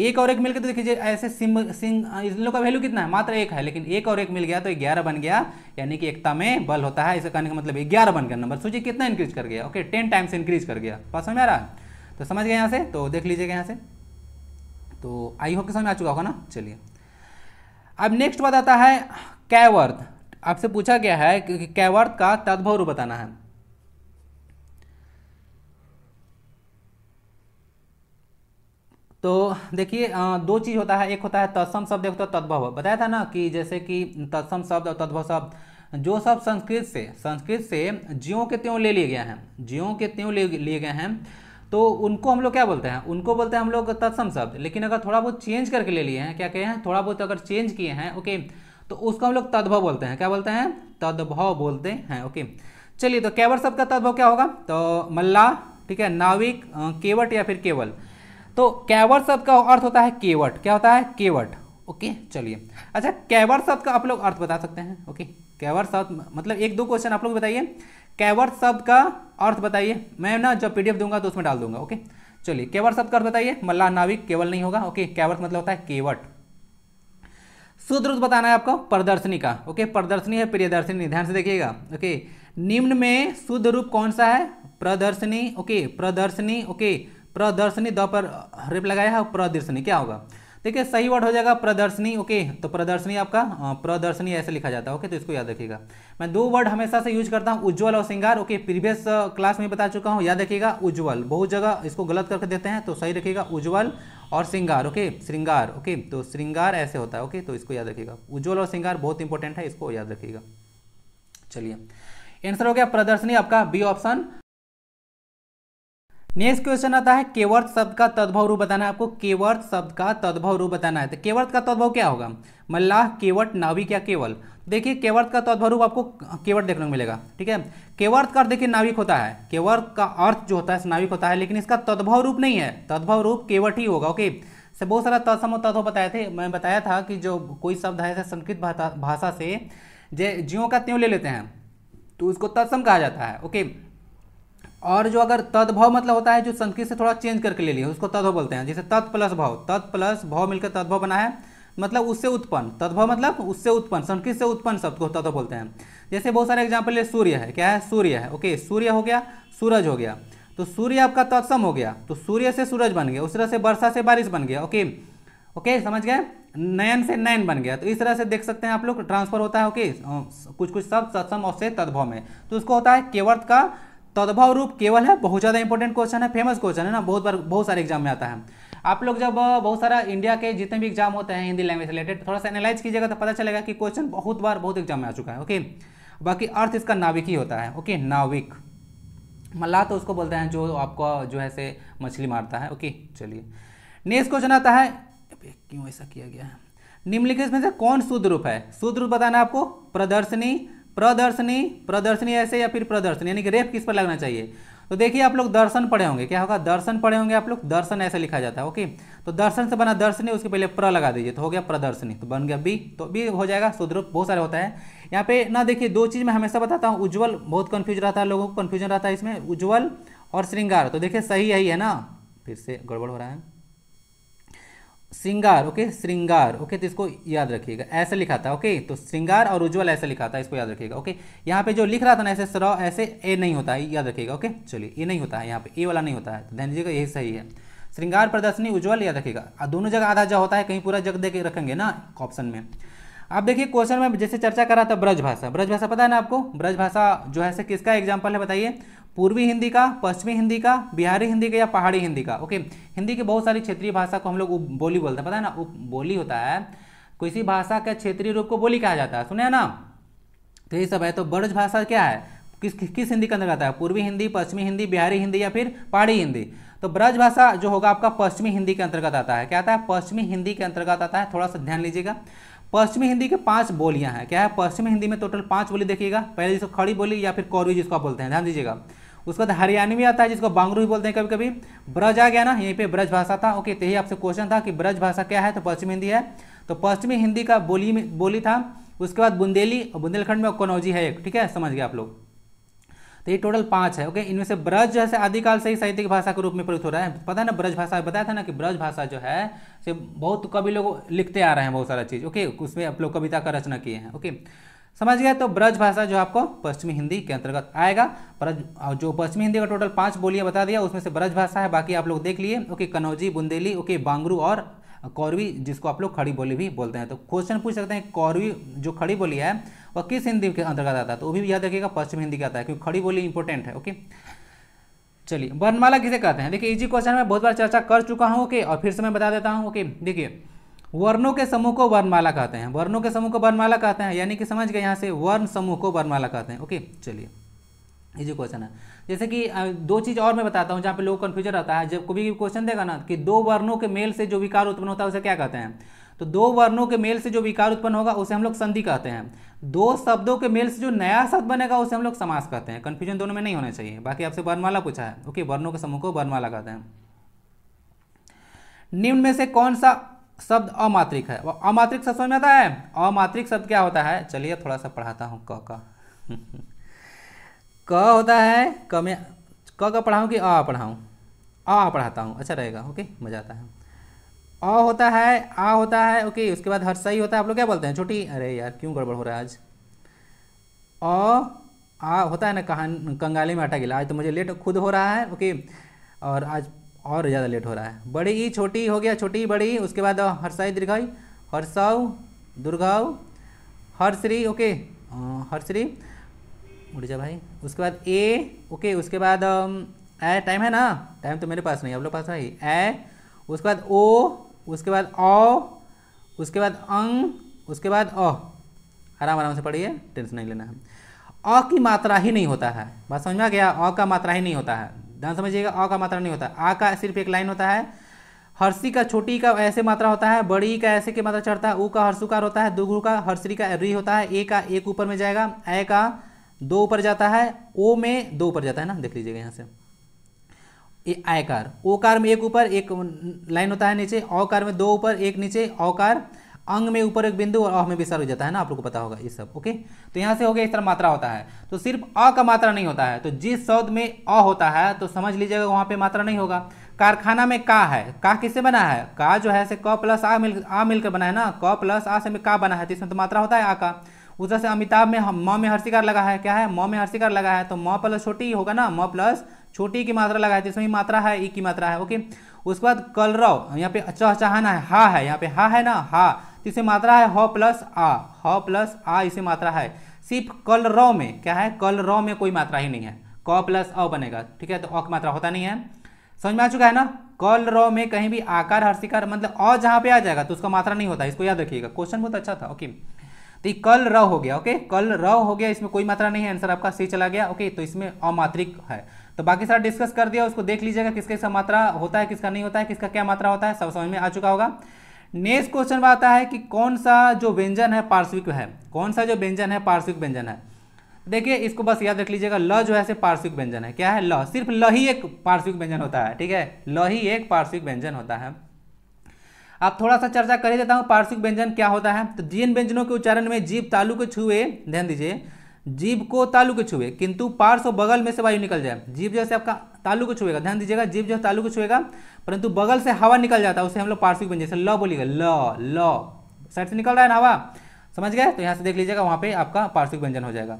एक और एक मिलकर तो देखिए ऐसे सिम सिंह इन लोग का वैल्यू कितना है मात्र एक है लेकिन एक और एक मिल गया तो ग्यारह बन गया यानी कि एकता में बल होता है इसे कहने का मतलब ग्यारह बन गया नंबर सोचिए कितना इंक्रीज कर गया ओके टेन टाइम्स इंक्रीज कर गया पास में आ रहा तो समझ गए यहाँ से तो देख लीजिएगा यहाँ से तो आई होप के समय आ चुका होगा ना चलिए अब नेक्स्ट बताता है कैवर्थ आपसे पूछा गया है कि कैवर्थ का तद्भव रूप बताना है तो देखिए दो चीज़ होता है एक होता है तत्सम शब्द एक होता है तद्भव बताया था ना कि जैसे कि तत्सम शब्द और तद्भव शब्द जो सब संस्कृत से संस्कृत से ज्यों के त्यों ले लिए गए हैं ज्यों के त्यों ले लिए गए हैं तो उनको हम लोग क्या बोलते हैं उनको बोलते हैं हम लोग तत्सम शब्द लेकिन अगर थोड़ा बहुत चेंज करके ले लिए हैं क्या कहे हैं थोड़ा बहुत अगर चेंज किए हैं ओके तो उसको हम लोग तद्भव बोलते हैं क्या बोलते हैं तद्भव बोलते हैं ओके चलिए तो केवट शब्द का तद्भव क्या होगा तो मल्ला ठीक है नाविक केवट या फिर केवल तो कैवर शब्द का अर्थ होता है केवट क्या होता है केवट ओके चलिए अच्छा कैवर शब्द का आप लोग अर्थ बता सकते हैं ओके कैवर शब्द मतलब एक दो क्वेश्चन आप लोग बताइए कैवर शब्द का अर्थ बताइए मैं ना जब पीडीएफ दूंगा तो उसमें डाल दूंगा ओके चलिए केवर शब्द का अर्थ बताइए मल्ला नाविक केवल नहीं होगा ओके कैवर्थ मतलब होता है केवट शुद्ध रूप बताना है आपको प्रदर्शनी का ओके प्रदर्शनी है प्रियदर्शनी ध्यान से देखिएगा ओके निम्न में शुद्ध रूप कौन सा है प्रदर्शनी ओके प्रदर्शनी ओके प्रदर्शनी द पर रिप लगाया है प्रदर्शनी क्या होगा देखिए सही वर्ड हो जाएगा प्रदर्शनी ओके तो प्रदर्शनी आपका प्रदर्शनी ऐसे लिखा जाता है ओके तो इसको याद रखिएगा मैं दो वर्ड हमेशा से यूज करता हूँ उज्ज्वल और सिंगार ओके प्रीवियस क्लास में बता चुका हूँ याद रखिएगा उज्ज्वल बहुत जगह इसको गलत करके देते हैं तो सही रखिएगा उज्ज्वल और श्रृंगार ओके श्रृंगार ओके तो श्रृंगार ऐसे होता है ओके तो इसको याद रखिएगा उज्ज्वल और श्रृंगार बहुत इंपॉर्टेंट है इसको याद रखिएगा चलिए आंसर हो गया प्रदर्शनी आपका बी ऑप्शन नेक्स्ट क्वेश्चन आता है केवर्थ शब्द का तद्भव रूप बताना है आपको केवर्थ शब्द का तद्भव रूप बताना है तो केवर्थ का तद्भव क्या होगा मल्लाह केवट नाविक या केवल देखिए केवर्थ का तद्भव रूप आपको केवट देखने को मिलेगा ठीक है केवर्थ का देखिए नाविक होता है केवर्थ का अर्थ जो होता है नाविक होता है लेकिन इसका तद्भव रूप नहीं है तद्भव रूप केवट ही होगा ओके से बहुत सारा तत्सम तत्व बताए थे मैं बताया था कि जो कोई शब्द है संस्कृत भाषा से जे ज्यों का त्यों ले लेते हैं तो उसको तत्सम कहा जाता है ओके और जो अगर तद्भव मतलब होता है जो संस्कृत से थोड़ा चेंज करके ले लिया उसको तद्भव बोलते हैं जैसे तत् प्लस भाव तत् प्लस भाव मिलकर तद्भव बना है मतलब उससे उत्पन्न तद्भव मतलब उससे उत्पन्न संस्कृत से उत्पन्न शब्द को तद्भव बोलते हैं जैसे बहुत सारे एग्जाम्पल सूर्य है क्या है सूर्य है ओके सूर्य हो गया सूरज हो गया तो सूर्य आपका तत्सम हो गया तो सूर्य से सूरज बन गया उस तरह से वर्षा से बारिश बन गया ओके ओके समझ गए नयन से नयन बन गया तो इस तरह से देख सकते हैं आप लोग ट्रांसफर होता है ओके कुछ कुछ शब्द तत्सम और से तद्भव में तो उसको होता है केवर्त का तद्भव तो रूप केवल है बहुत ज़्यादा इंपॉर्टेंट क्वेश्चन है फेमस क्वेश्चन है ना बहुत बार बहुत सारे एग्जाम में आता है आप लोग जब बहुत सारा इंडिया के जितने भी एग्जाम होते हैं हिंदी लैंग्वेज रिलेटेड थोड़ा सा एनालाइज कीजिएगा तो पता चलेगा कि क्वेश्चन बहुत बार बहुत एग्जाम में आ चुका है ओके बाकी अर्थ इसका नाविक ही होता है ओके नाविक मल्लाह तो उसको बोलते हैं जो आपको जो है से मछली मारता है ओके चलिए नेक्स्ट क्वेश्चन आता है क्यों ऐसा किया गया है निम्नलिखित में से कौन शुद्ध रूप है शुद्ध रूप बताना आपको प्रदर्शनी प्रदर्शनी प्रदर्शनी ऐसे या फिर प्रदर्शन यानी कि रेप किस पर लगना चाहिए तो देखिए आप लोग दर्शन पढ़े होंगे क्या होगा दर्शन पढ़े होंगे आप लोग दर्शन ऐसे लिखा जाता है ओके तो दर्शन से बना दर्शनी उसके पहले प्र लगा दीजिए तो हो गया प्रदर्शनी तो बन गया बी तो बी हो जाएगा सुद्रुप बहुत सारे होता है यहाँ पे ना देखिए दो चीज़ मैं हमेशा बताता हूँ उज्ज्वल बहुत कन्फ्यूज रहता है लोगों को कन्फ्यूजन रहता है इसमें उज्ज्वल और श्रृंगार तो देखिए सही यही है ना फिर से गड़बड़ हो रहा है श्रृंगार ओके श्रृंगार ओके तो इसको याद रखिएगा ऐसे लिखा था ओके तो श्रृंगार और उज्ज्वल ऐसे लिखा था इसको याद रखिएगा ओके यहाँ पे जो लिख रहा था ना ऐसे स्र ऐसे ए नहीं होता है याद रखिएगा ओके चलिए ये नहीं होता है यहाँ पे ए वाला नहीं होता है तो ध्यान दीजिएगा यही सही है श्रृंगार प्रदर्शनी उज्ज्वल याद रखिएगा दोनों जगह आधा जगह होता है कहीं पूरा जग दे रखेंगे ना ऑप्शन में अब देखिए क्वेश्चन में जैसे चर्चा कर रहा था ब्रजभाषा ब्रजभाषा ब्रज भाषा पता है ना आपको ब्रज भाषा जो है से किसका एग्जाम्पल है बताइए पूर्वी हिंदी का पश्चिमी हिंदी का बिहारी हिंदी का या पहाड़ी हिंदी का ओके हिंदी के बहुत सारी क्षेत्रीय भाषा को हम लोग बोली बोलते हैं पता है ना उप बोली होता है किसी भाषा का क्षेत्रीय रूप को बोली कहा जाता है सुने ना तो ये सब है तो ब्रज भाषा क्या है किस किस हिंदी के अंदर आता है पूर्वी हिंदी पश्चिमी हिंदी बिहारी हिंदी या फिर पहाड़ी हिंदी तो ब्रज भाषा जो होगा आपका पश्चिमी हिंदी के अंतर्गत आता है क्या आता है पश्चिमी हिंदी के अंतर्गत आता है थोड़ा सा ध्यान लीजिएगा पश्चिमी हिंदी के पांच बोलियां हैं क्या है पश्चिमी हिंदी में टोटल पांच बोली देखिएगा पहले जिसको खड़ी बोली या फिर कौरवी जिसको आप बोलते हैं ध्यान दीजिएगा उसके बाद हरियाणवी आता है जिसको बांगरू भी बोलते हैं कभी कभी ब्रज आ गया ना यहीं पे ब्रज भाषा था ओके तो यही आपसे क्वेश्चन था कि ब्रज भाषा क्या है तो पश्चिम हिंदी है तो पश्चिमी हिंदी का बोली बोली था उसके बाद बुंदेली और बुंदेलखंड में कनौजी है एक ठीक है समझ गया आप लोग तो ये टोटल पाँच है ओके इनमें से ब्रज जो है आदिकाल से ही साहित्य की भाषा के रूप में प्रयुक्त हो रहा है पता है ना ब्रज भाषा बताया था ना कि ब्रज भाषा जो है से बहुत कवि लोग लिखते आ रहे हैं बहुत सारा चीज़ ओके उसमें आप लोग कविता का रचना किए हैं ओके समझ गया तो ब्रज भाषा जो आपको पश्चिमी हिंदी के अंतर्गत आएगा ब्रज जो पश्चिमी हिंदी का टोटल पांच बोलियां बता दिया उसमें से ब्रज भाषा है बाकी आप लोग देख लिए ओके कनौजी बुंदेली ओके बांगरू और कौरवी जिसको आप लोग खड़ी बोली भी बोलते हैं तो क्वेश्चन पूछ सकते हैं कौरवी जो खड़ी बोली है वह किस हिंदी के अंतर्गत आता है तो वो भी याद रखिएगा पश्चिम हिंदी का आता है क्योंकि खड़ी बोली इंपॉर्टेंट है ओके चलिए वर्णमाला किसे कहते हैं देखिए इजी क्वेश्चन में बहुत बार चर्चा कर चुका हूँ ओके और फिर से मैं बता देता हूँ ओके देखिए वर्णों के समूह को वर्णमाला कहते हैं वर्णों के समूह को वर्णमाला कहते हैं यानी कि समझ गए यहाँ से वर्ण समूह को वर्णमाला कहते हैं ओके चलिए ये जो क्वेश्चन है जैसे कि दो चीज़ और मैं बताता हूँ जहाँ पे लोग कन्फ्यूजन रहता है जब कभी क्वेश्चन देगा ना कि दो वर्णों के मेल से जो विकार उत्पन्न होता है उसे क्या कहते हैं तो दो वर्णों के मेल से जो विकार उत्पन्न होगा उसे हम लोग संधि कहते हैं दो शब्दों के मेल से जो नया शब्द बनेगा उसे हम लोग समास कहते हैं कन्फ्यूजन दोनों में नहीं होना चाहिए बाकी आपसे वर्णमाला पूछा है ओके वर्णों के समूह को वर्णमाला कहते हैं निम्न में से कौन सा शब्द अमात्रिक है वो अमात्रिक शब्द समझ में आता है अमात्रिक शब्द क्या होता है चलिए थोड़ा सा पढ़ाता हूँ क का क होता है क में क का पढ़ाऊँ कि अ पढ़ाऊँ अ पढ़ाता हूँ अच्छा रहेगा ओके मज़ा आता है अ होता है आ होता है ओके उसके बाद हर सही होता है आप लोग क्या बोलते हैं छोटी अरे यार क्यों गड़बड़ हो रहा है आज अ आ होता है ना कहा कंगाली में आटा गिला आज तो मुझे लेट खुद हो रहा है ओके और आज और ज़्यादा लेट हो रहा है बड़ी ई छोटी हो गया छोटी बड़ी उसके बाद हर्षाई दीर्घाई हर्षाऊ दुर्गाव हर्षरी ओके हर्षरी उड़ जा भाई उसके बाद ए ओके उसके बाद ए टाइम है ना टाइम तो मेरे पास नहीं आप लोग पास है ए उसके बाद ओ उसके बाद अ उसके बाद अंग उसके बाद अ आराम आराम से पढ़िए टेंशन नहीं लेना है अ की मात्रा ही नहीं होता है बात समझ में आ गया अ का मात्रा ही नहीं होता है ध्यान समझिएगा अ का मात्रा नहीं होता आ का सिर्फ एक लाइन होता है हर्षी का छोटी का ऐसे मात्रा होता है बड़ी का ऐसे के मात्रा चढ़ता है ऊ का हर्षुकार होता है दुगु का हर्षरी का री होता है ए का एक ऊपर में जाएगा ए का दो ऊपर जाता है ओ में दो ऊपर जाता है ना देख लीजिएगा यहाँ से ए आयकार ओकार में एक ऊपर एक लाइन होता है नीचे औकार में दो ऊपर एक नीचे औकार अंग में ऊपर एक बिंदु और अह में विसर्ग जाता है ना आप लोग को पता होगा ये सब ओके तो यहाँ से हो गया इस तरह मात्रा होता है तो सिर्फ अ का मात्रा नहीं होता है तो जिस शब्द में अ होता है तो समझ लीजिएगा वहाँ पे मात्रा नहीं होगा कारखाना में का है का किससे बना है का जो है से क प्लस आ मिल आ मिलकर बना है ना क प्लस आ से में का बना है तो इसमें तो मात्रा होता है आ का उधर से अमिताभ में म में हर्षिकार लगा है क्या है म में हर्षिकार लगा है तो म प्लस छोटी होगा ना म प्लस छोटी की मात्रा लगा है जिसमें तो इसमें मात्रा है ई की मात्रा है ओके उसके बाद कलरव यहाँ पे चहचहाना है हा है यहाँ पे हा है ना हा इसे मात्रा है ह प्लस आ ह प्लस आ इसे मात्रा है सिर्फ कल रौ में क्या है कल रौ में कोई मात्रा ही नहीं है क प्लस अ बनेगा ठीक है तो अ की मात्रा होता नहीं है समझ में आ चुका है ना कल रौ में कहीं भी आकार हर्षिकार मतलब अ जहाँ पे आ जाएगा तो उसका मात्रा नहीं होता इसको याद रखिएगा क्वेश्चन बहुत अच्छा था ओके तो ये कल र हो गया ओके कल र हो गया इसमें कोई मात्रा नहीं है आंसर आपका सी चला गया ओके तो इसमें अमात्रिक है तो बाकी सारा डिस्कस कर दिया उसको देख लीजिएगा किसका किसका मात्रा होता है किसका नहीं होता है किसका क्या मात्रा होता है सब समझ में आ चुका होगा नेक्स्ट क्वेश्चन में आता है कि कौन सा जो व्यंजन है पार्श्विक है कौन सा जो व्यंजन है पार्श्विक व्यंजन है देखिए इसको बस याद रख लीजिएगा ल जो है से पार्श्विक व्यंजन है क्या है ल सिर्फ ल ही एक पार्श्विक व्यंजन होता है ठीक है ल ही एक पार्श्विक व्यंजन होता है आप थोड़ा सा चर्चा कर ही देता हूँ पार्श्विक व्यंजन क्या होता है तो जिन व्यंजनों के उच्चारण में जीव तालु को छुए ध्यान दीजिए जीव को तालू को छुए किंतु पार्श्व बगल में से वायु निकल जाए जीव जैसे आपका तालू को छुएगा ध्यान दीजिएगा जीव जो तालू को छुएगा परंतु बगल से हवा निकल जाता है उसे हम लोग पार्श्विक बन जैसे ल बोलिएगा ल ल साइड से निकल रहा है ना हवा समझ गए तो यहाँ से देख लीजिएगा वहाँ पे आपका पार्श्विक व्यंजन हो जाएगा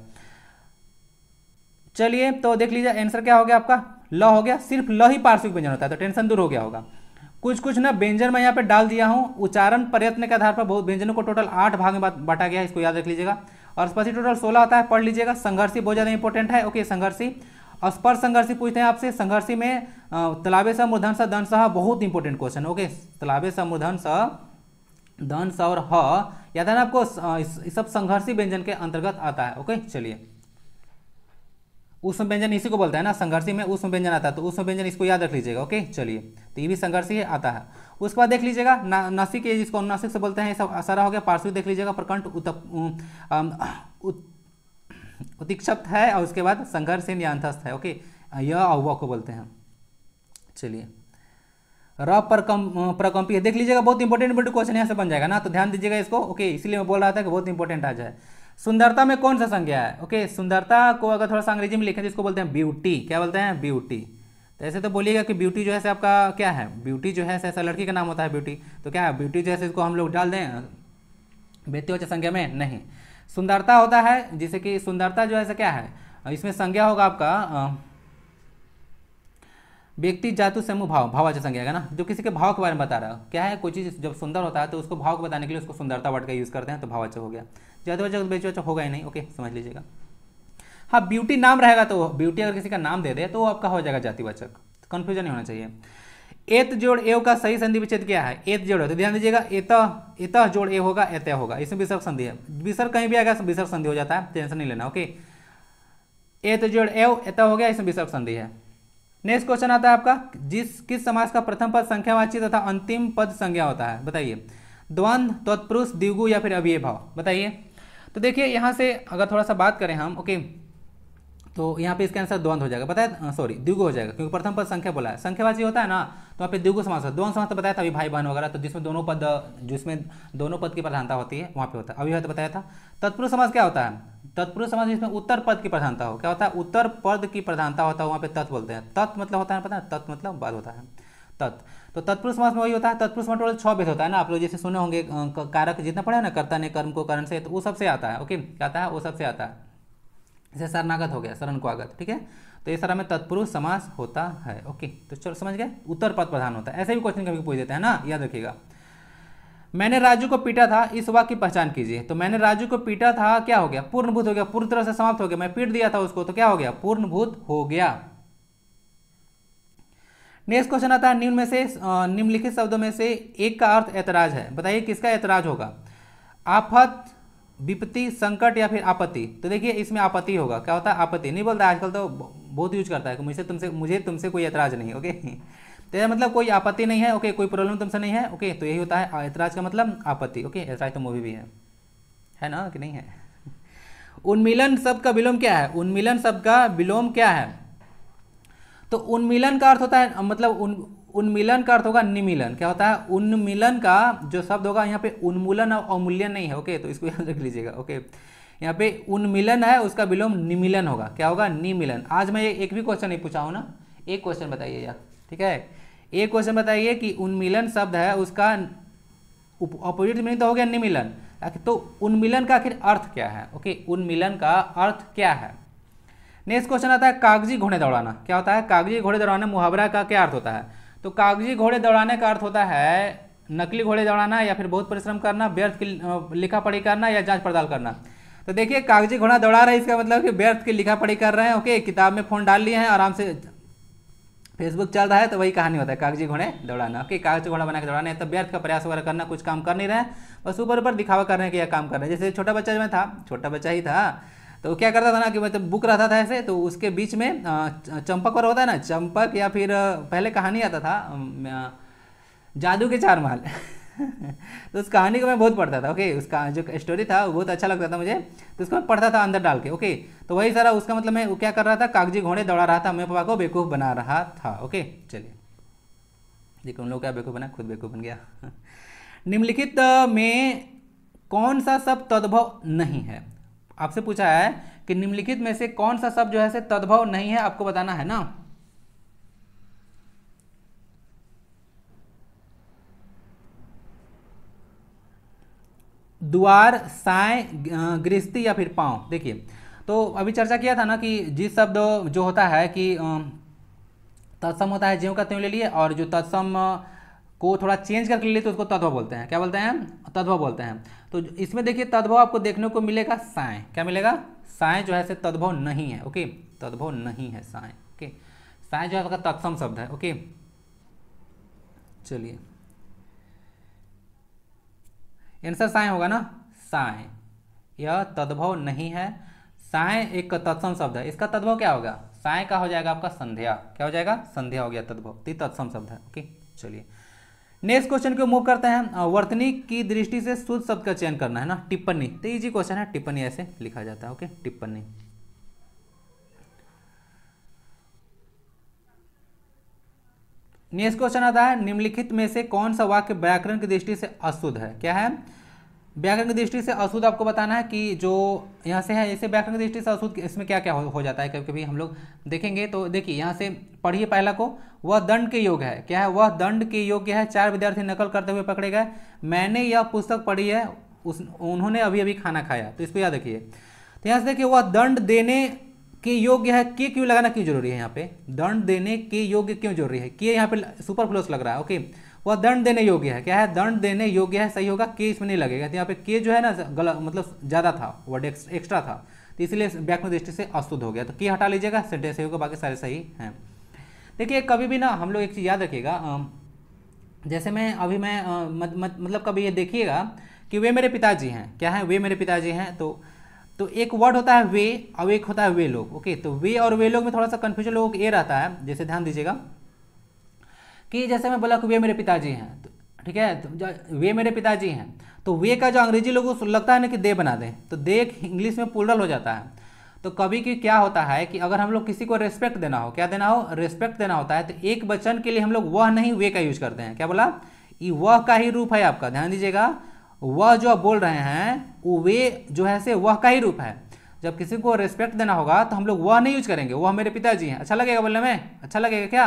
चलिए तो देख लीजिए आंसर क्या हो गया आपका ल हो गया सिर्फ ल ही पार्श्विक व्यंजन होता है तो टेंशन दूर हो गया होगा कुछ कुछ ना व्यंजन मैं यहाँ पे डाल दिया हूँ उच्चारण प्रयत्न के आधार पर बहुत व्यंजनों को टोटल आठ भाग में बांटा गया इसको याद रख लीजिएगा और स्पर्शी टोटल सोलह आता है पढ़ लीजिएगा संघर्षी बहुत ज़्यादा इंपॉर्टेंट है ओके संघर्षी स्पर्श संघर्षी पूछते हैं आपसे संघर्षी में तलाबे स मूर्धन स दन सह बहुत इंपॉर्टेंट क्वेश्चन ओके तलाबे स मूर्धन स दन स और ह याद है ना आपको इस सब संघर्षी व्यंजन के अंतर्गत आता है ओके चलिए उष्म व्यंजन इसी को बोलता है ना संघर्षी में उष्म व्यंजन आता है तो उष्म व्यंजन इसको याद रख लीजिएगा ओके चलिए तो ये भी संघर्षी आता है उसके बाद देख लीजिएगा नासिक ये जिसको अनुनासिक से बोलते हैं सब सारा हो गया पार्श्विक देख लीजिएगा प्रकंठ उत उतिक्षप्त है और उसके बाद संघर्ष नियांथस्थ है ओके यह और को बोलते हैं चलिए र प्रकम प्रकम्पी है देख लीजिएगा बहुत इंपॉर्टेंट इंपॉर्टेंट क्वेश्चन यहाँ से बन जाएगा ना तो ध्यान दीजिएगा इसको ओके इसलिए मैं बोल रहा था कि बहुत इंपॉर्टेंट आ जाए सुंदरता में कौन सा संज्ञा है ओके सुंदरता को अगर थोड़ा सा अंग्रेजी में लिखें जिसको तो इसको बोलते हैं ब्यूटी क्या बोलते हैं ब्यूटी तो ऐसे तो बोलिएगा कि ब्यूटी जो है से आपका क्या है ब्यूटी जो है ऐसा लड़की का नाम होता है ब्यूटी तो क्या है ब्यूटी जो है इसको हम लोग डाल दें बेत्योच संज्ञा में नहीं सुंदरता होता है जिसे कि सुंदरता जो है क्या है इसमें संज्ञा होगा आपका व्यक्ति जातु समूह भाव भावाचक संज्ञा है ना जो किसी के भाव के बारे में बता रहा है क्या है कोई चीज़ जब सुंदर होता है तो उसको भाव को बताने के लिए उसको सुंदरता वर्ड का यूज़ करते हैं तो भावाचक अच्छा हो गया जातुवाचक बेचवाचक होगा ही नहीं ओके समझ लीजिएगा हाँ ब्यूटी नाम रहेगा तो ब्यूटी अगर किसी का नाम दे दे तो आपका हो जाएगा जातिवाचक कन्फ्यूजन नहीं होना चाहिए एत जोड़ एव का सही संधि विच्छेद क्या है एत जोड़ तो ध्यान दीजिएगा एत एत जोड़ ए होगा एत होगा इसमें विसर्ग संधि है विसर्ग कहीं भी आएगा विसर्ग संधि हो जाता है टेंशन नहीं लेना ओके एत जोड़ एव एत हो गया इसमें विसर्ग संधि है नेक्स्ट क्वेश्चन आता है आपका जिस किस समाज का प्रथम पद संख्यावाची तथा अंतिम पद संज्ञा होता है बताइए द्वंद तत्पुरुष दिवगु या फिर अभिय भाव बताइए तो देखिए यहाँ से अगर थोड़ा सा बात करें हम ओके तो यहाँ पे इसका आंसर द्वंद हो जाएगा बताया सॉरी द्विगु हो जाएगा क्योंकि प्रथम पद संख्या बोला है संख्यावाची होता है ना तो वहाँ पे द्विगु समास द्वंद समास तो बताया था अभी भाई बहन वगैरह तो जिसमें दोनों पद जिसमें दोनों पद की प्रधानता होती है वहाँ पे होता है अभी तो बताया था तत्पुरुष समास क्या होता है तत्पुरुष समास जिसमें उत्तर पद की प्रधानता हो क्या होता है उत्तर पद की प्रधानता होता है वहाँ पे तत् बोलते हैं तत् मतलब होता है पता है तत् मतलब बाद होता है तत् तो तत्पुरुष समास में वही होता है तत्पुरुष में टोटल छः भेद होता है ना आप लोग जैसे सुने होंगे कारक जितना पढ़े ना कर्ता ने कर्म को कारण से तो वो सबसे आता है ओके क्या आता है वो सबसे आता है जैसे शरणागत हो गया शरण को आगत ठीक है तो ये सारा में तत्पुरुष समास होता है ओके तो चलो समझ गए उत्तर पद प्रधान होता है ऐसे भी क्वेश्चन कभी पूछ देते हैं ना याद रखिएगा मैंने राजू को पीटा था इस वाक्य की पहचान कीजिए तो मैंने राजू को पीटा था क्या हो गया पूर्णभूत हो गया पूर्ण तरह से समाप्त हो गया मैं पीट दिया था उसको तो क्या हो गया पूर्णभूत हो गया नेक्स्ट क्वेश्चन आता है निम्न में से निम्नलिखित शब्दों में से एक का अर्थ ऐतराज है बताइए किसका ऐतराज होगा आफत विपत्ति संकट या फिर आपत्ति तो देखिए इसमें आपत्ति होगा क्या होता है आपत्ति नहीं बोलता आजकल तो बहुत यूज करता है कि मुझे तुमसे मुझे तुमसे कोई ऐतराज नहीं ओके तो यह मतलब कोई आपत्ति नहीं है ओके कोई प्रॉब्लम तुमसे नहीं है ओके तो यही होता है ऐतराज का मतलब आपत्ति ओके ऐतराज तो मूवी भी है है ना कि नहीं है उन्मिलन शब्द का विलोम क्या है उन्मिलन शब्द का विलोम क्या है तो उन्मिलन का अर्थ होता है मतलब उन्मिलन का अर्थ होगा निमिलन क्या होता है उन्मिलन का जो शब्द होगा यहाँ पे उन्मूलन और अवमूल्यन नहीं है ओके तो इसको याद रख लीजिएगा ओके यहाँ पे उन्मिलन है उसका विलोम निमिलन होगा क्या होगा निमिलन आज मैं एक भी क्वेश्चन नहीं पूछा हूँ ना एक क्वेश्चन बताइए यार ठीक है एक क्वेश्चन बताइए कि उन्मिलन शब्द है उसका अपोजिट मीनिंग तो हो गया निमिलन तो उन्मिलन का आखिर अर्थ क्या है ओके उन्मिलन का अर्थ क्या है नेक्स्ट क्वेश्चन आता है कागजी घोड़े दौड़ाना क्या होता है कागजी घोड़े दौड़ाना मुहावरा का क्या अर्थ होता है तो कागजी घोड़े दौड़ाने का अर्थ होता है नकली घोड़े दौड़ाना या फिर बहुत परिश्रम करना व्यर्थ की लिखा पढ़ी करना या जांच पड़ताल करना तो देखिए कागजी घोड़ा दौड़ा रहे इसका मतलब कि व्यर्थ की लिखा पढ़ी कर रहे हैं ओके किताब में फ़ोन डाल लिए हैं आराम से फेसबुक चल रहा है तो वही कहानी होता है कागजी घोड़े दौड़ाना ओके कागजी घोड़ा बना के दौड़ाना है तो व्यर्थ का प्रयास वगैरह करना कुछ काम कर नहीं रहे बस ऊपर ऊपर दिखावा करने के या काम कर रहे हैं जैसे छोटा बच्चा जो था छोटा बच्चा ही था तो क्या करता था ना कि मतलब बुक रहता था ऐसे तो उसके बीच में चंपक और होता है ना चंपक या फिर पहले कहानी आता था जादू के चार माल तो उस कहानी को मैं बहुत पढ़ता था ओके उसका जो स्टोरी था वो बहुत अच्छा लगता था मुझे तो उसको मैं पढ़ता था अंदर डाल के ओके तो वही सारा उसका मतलब मैं क्या कर रहा था कागजी घोड़े दौड़ा रहा था मैं पापा को बेवकूफ़ बना रहा था ओके चलिए देखो उन लोग क्या बेवकूफ़ बना खुद बेवकूफ़ बन गया निम्नलिखित में कौन सा सब तद्भव नहीं है आपसे पूछा है कि निम्नलिखित में से कौन सा शब्द जो है से तद्भव नहीं है आपको बताना है ना द्वार साय गृहस्थी या फिर पांव देखिए तो अभी चर्चा किया था ना कि जिस शब्द जो होता है कि तत्सम होता है ज्यों का त्यों ले लिए और जो तत्सम को थोड़ा चेंज करके ले लिए तो उसको तद्भव बोलते हैं क्या बोलते हैं तद्भव बोलते हैं तो इसमें देखिए तद्भव आपको देखने को मिलेगा साय क्या मिलेगा साय जो है से तद्भव नहीं है ओके तद्भव नहीं है साय ओके साय जो है आपका तत्सम शब्द है ओके चलिए आंसर साय होगा ना साय यह तद्भव नहीं है साय एक तत्सम शब्द है इसका तद्भव क्या होगा साय का हो जाएगा आपका संध्या क्या हो जाएगा संध्या हो गया तद्भव तत्सम शब्द है ओके चलिए नेक्स्ट क्वेश्चन को मूव करते हैं वर्तनी की दृष्टि से शुद्ध शब्द का चयन करना है ना टिप्पणी तो इजी क्वेश्चन है टिप्पणी ऐसे लिखा जाता है ओके टिप्पणी नेक्स्ट क्वेश्चन आता है निम्नलिखित में से कौन सा वाक्य व्याकरण की दृष्टि से अशुद्ध है क्या है व्याकरण की दृष्टि से अशुद्ध आपको बताना है कि जो यहाँ से है इसे व्याकरण की दृष्टि से अशुद्ध इसमें क्या क्या हो, हो जाता है कभी कभी हम लोग देखेंगे तो देखिए यहाँ से पढ़िए पहला को वह दंड के योग है क्या है वह दंड के योग्य है चार विद्यार्थी नकल करते हुए पकड़े गए मैंने यह पुस्तक पढ़ी है उस उन्होंने अभी अभी खाना खाया तो इसको याद रखिए तो यहाँ से देखिए वह दंड देने के योग्य है के क्यों लगाना क्यों जरूरी है यहाँ पे दंड देने के योग्य क्यों जरूरी है के यहाँ पे सुपर फ्लोस लग रहा है ओके वह दंड देने योग्य है क्या है दंड देने योग्य है सही होगा के इसमें नहीं लगेगा तो यहाँ पे के जो है ना गलत मतलब ज़्यादा था वर्ड एक्स्ट्रा था तो इसलिए व्याकरण दृष्टि से अशुद्ध हो गया तो के हटा लीजिएगा सेंटेंस सही होगा बाकी सारे सही हैं देखिए कभी भी ना हम लोग एक चीज़ याद रखिएगा जैसे मैं अभी मैं मत, मत, मतलब कभी ये देखिएगा कि वे मेरे पिताजी हैं क्या है वे मेरे पिताजी हैं तो तो एक वर्ड होता है वे और एक होता है वे लोग ओके तो वे और वे लोग में थोड़ा सा कन्फ्यूजन लोगों को ए रहता है जैसे ध्यान दीजिएगा कि जैसे मैं बोला कि वे मेरे पिताजी हैं तो ठीक है तो वे मेरे पिताजी हैं तो वे का जो अंग्रेजी लोगों को लगता है ना कि दे बना दें तो दे इंग्लिश में पुलरल हो जाता है तो कभी की क्या होता है कि अगर हम लोग किसी को रेस्पेक्ट देना हो क्या देना हो रेस्पेक्ट देना होता है तो एक बचन के लिए हम लोग वह नहीं वे का यूज करते हैं क्या बोला ये वह का ही रूप है आपका ध्यान दीजिएगा वह जो आप बोल रहे हैं वो वे जो है से वह का ही रूप है जब किसी को रेस्पेक्ट देना होगा तो हम लोग वह नहीं यूज करेंगे वह मेरे पिताजी हैं अच्छा लगेगा बोलने में अच्छा लगेगा क्या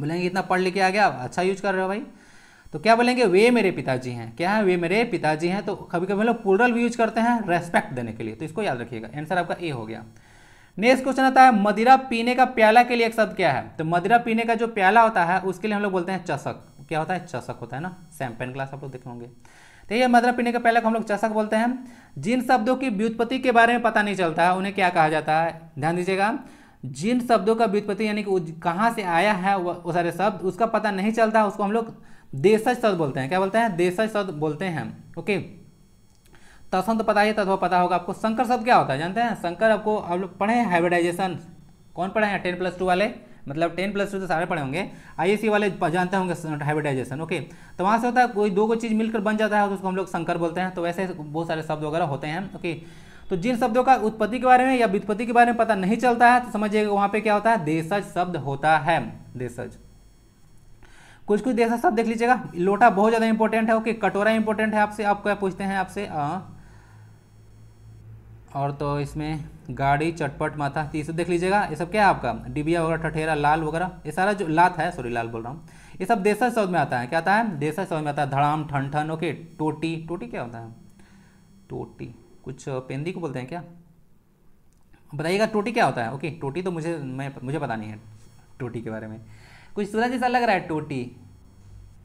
बोलेंगे इतना पढ़ लिखे आ गया अच्छा यूज कर रहे हो भाई तो क्या बोलेंगे वे मेरे पिताजी हैं क्या है वे मेरे पिताजी हैं तो कभी कभी लोग प्लूरल भी यूज करते हैं रेस्पेक्ट देने के लिए तो इसको याद रखिएगा आंसर आपका ए हो गया नेक्स्ट क्वेश्चन आता है मदिरा पीने का प्याला के लिए एक शब्द क्या है तो मदिरा पीने का जो प्याला होता है उसके लिए हम लोग बोलते हैं चषक क्या होता है चषक होता है ना सैम्पेन ग्लास आप लोग देखे होंगे तो ये मदिरा पीने का प्याला को हम लोग चषक बोलते हैं जिन शब्दों की व्युत्पत्ति के बारे में पता नहीं चलता है उन्हें क्या कहा जाता है ध्यान दीजिएगा जिन शब्दों का व्युत्पत्ति यानी कि कहाँ से आया है वो सारे शब्द उसका पता नहीं चलता उसको हम लोग देशज शब्द बोलते हैं क्या बोलते हैं देशज शब्द बोलते हैं ओके तसन तो पता ही तत्व पता होगा आपको शंकर शब्द क्या होता है जानते हैं शंकर आपको आप लोग पढ़े हैं हाइब्रिडाइजेशन कौन पढ़े हैं टेन प्लस टू वाले मतलब टेन प्लस टू तो सारे पढ़े होंगे आईएससी वाले जानते होंगे हाइब्रिडाइजेशन ओके तो वहाँ से होता है कोई दो को चीज़ मिलकर बन जाता है तो उसको हम लोग शंकर बोलते हैं तो वैसे बहुत सारे शब्द वगैरह होते हैं ओके तो जिन शब्दों का उत्पत्ति के बारे में या व्युत्पत्ति के बारे में पता नहीं चलता है तो समझिएगा वहां पे क्या होता है देशज शब्द होता है देशज कुछ कुछ देशज शब्द देख लीजिएगा लोटा बहुत ज़्यादा इंपॉर्टेंट है ओके कटोरा इंपॉर्टेंट है आपसे आप क्या पूछते हैं आपसे और तो इसमें गाड़ी चटपट माथा ये सब देख लीजिएगा ये सब क्या है आपका डिबिया वगैरह ठठेरा लाल वगैरह ये सारा जो लात है सॉरी लाल बोल रहा हूँ ये सब देशज शब्द में आता है क्या आता है देशज शब्द में आता है धड़ाम ठन ठन ओके टोटी टोटी क्या होता है टोटी कुछ पेंदी को बोलते हैं क्या बताइएगा टोटी क्या होता है ओके टोटी तो मुझे मैं मुझे पता नहीं है टोटी के बारे में कुछ सूरज जैसा लग रहा है टोटी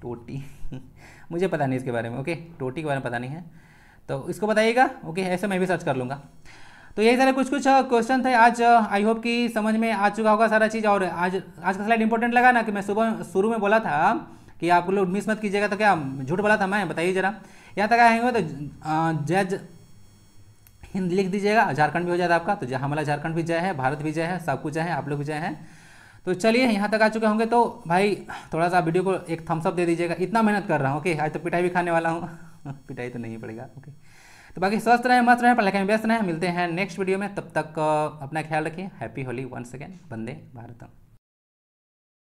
टोटी मुझे पता नहीं इसके बारे में ओके टोटी के बारे में पता नहीं है तो इसको बताइएगा ओके ऐसे मैं भी सर्च कर लूँगा तो यही सारे कुछ कुछ क्वेश्चन थे आज आई होप कि समझ में आ चुका होगा सारा चीज़ और आज आज का स्लाइड इंपॉर्टेंट लगा ना कि मैं सुबह शुरू में बोला था कि आप लोग मिस मत कीजिएगा तो क्या झूठ बोला था मैं बताइए जरा यहाँ तक आएंगे तो जज हिंद लिख दीजिएगा झारखंड भी हो जाएगा आपका तो जहाँ हमारा झारखंड भी जय है भारत भी जय है सब कुछ जय है आप लोग भी जय हैं तो चलिए यहाँ तक आ चुके होंगे तो भाई थोड़ा सा वीडियो को एक थम्सअप दे दीजिएगा इतना मेहनत कर रहा हूँ ओके आज तो पिटाई भी खाने वाला हूँ पिटाई तो नहीं पड़ेगा ओके तो बाकी स्वस्थ रहें मस्त रहें पढ़ाई में व्यस्त रहें मिलते हैं नेक्स्ट वीडियो में तब तक अपना ख्याल रखिए हैप्पी होली वंस अगेन बंदे भारतम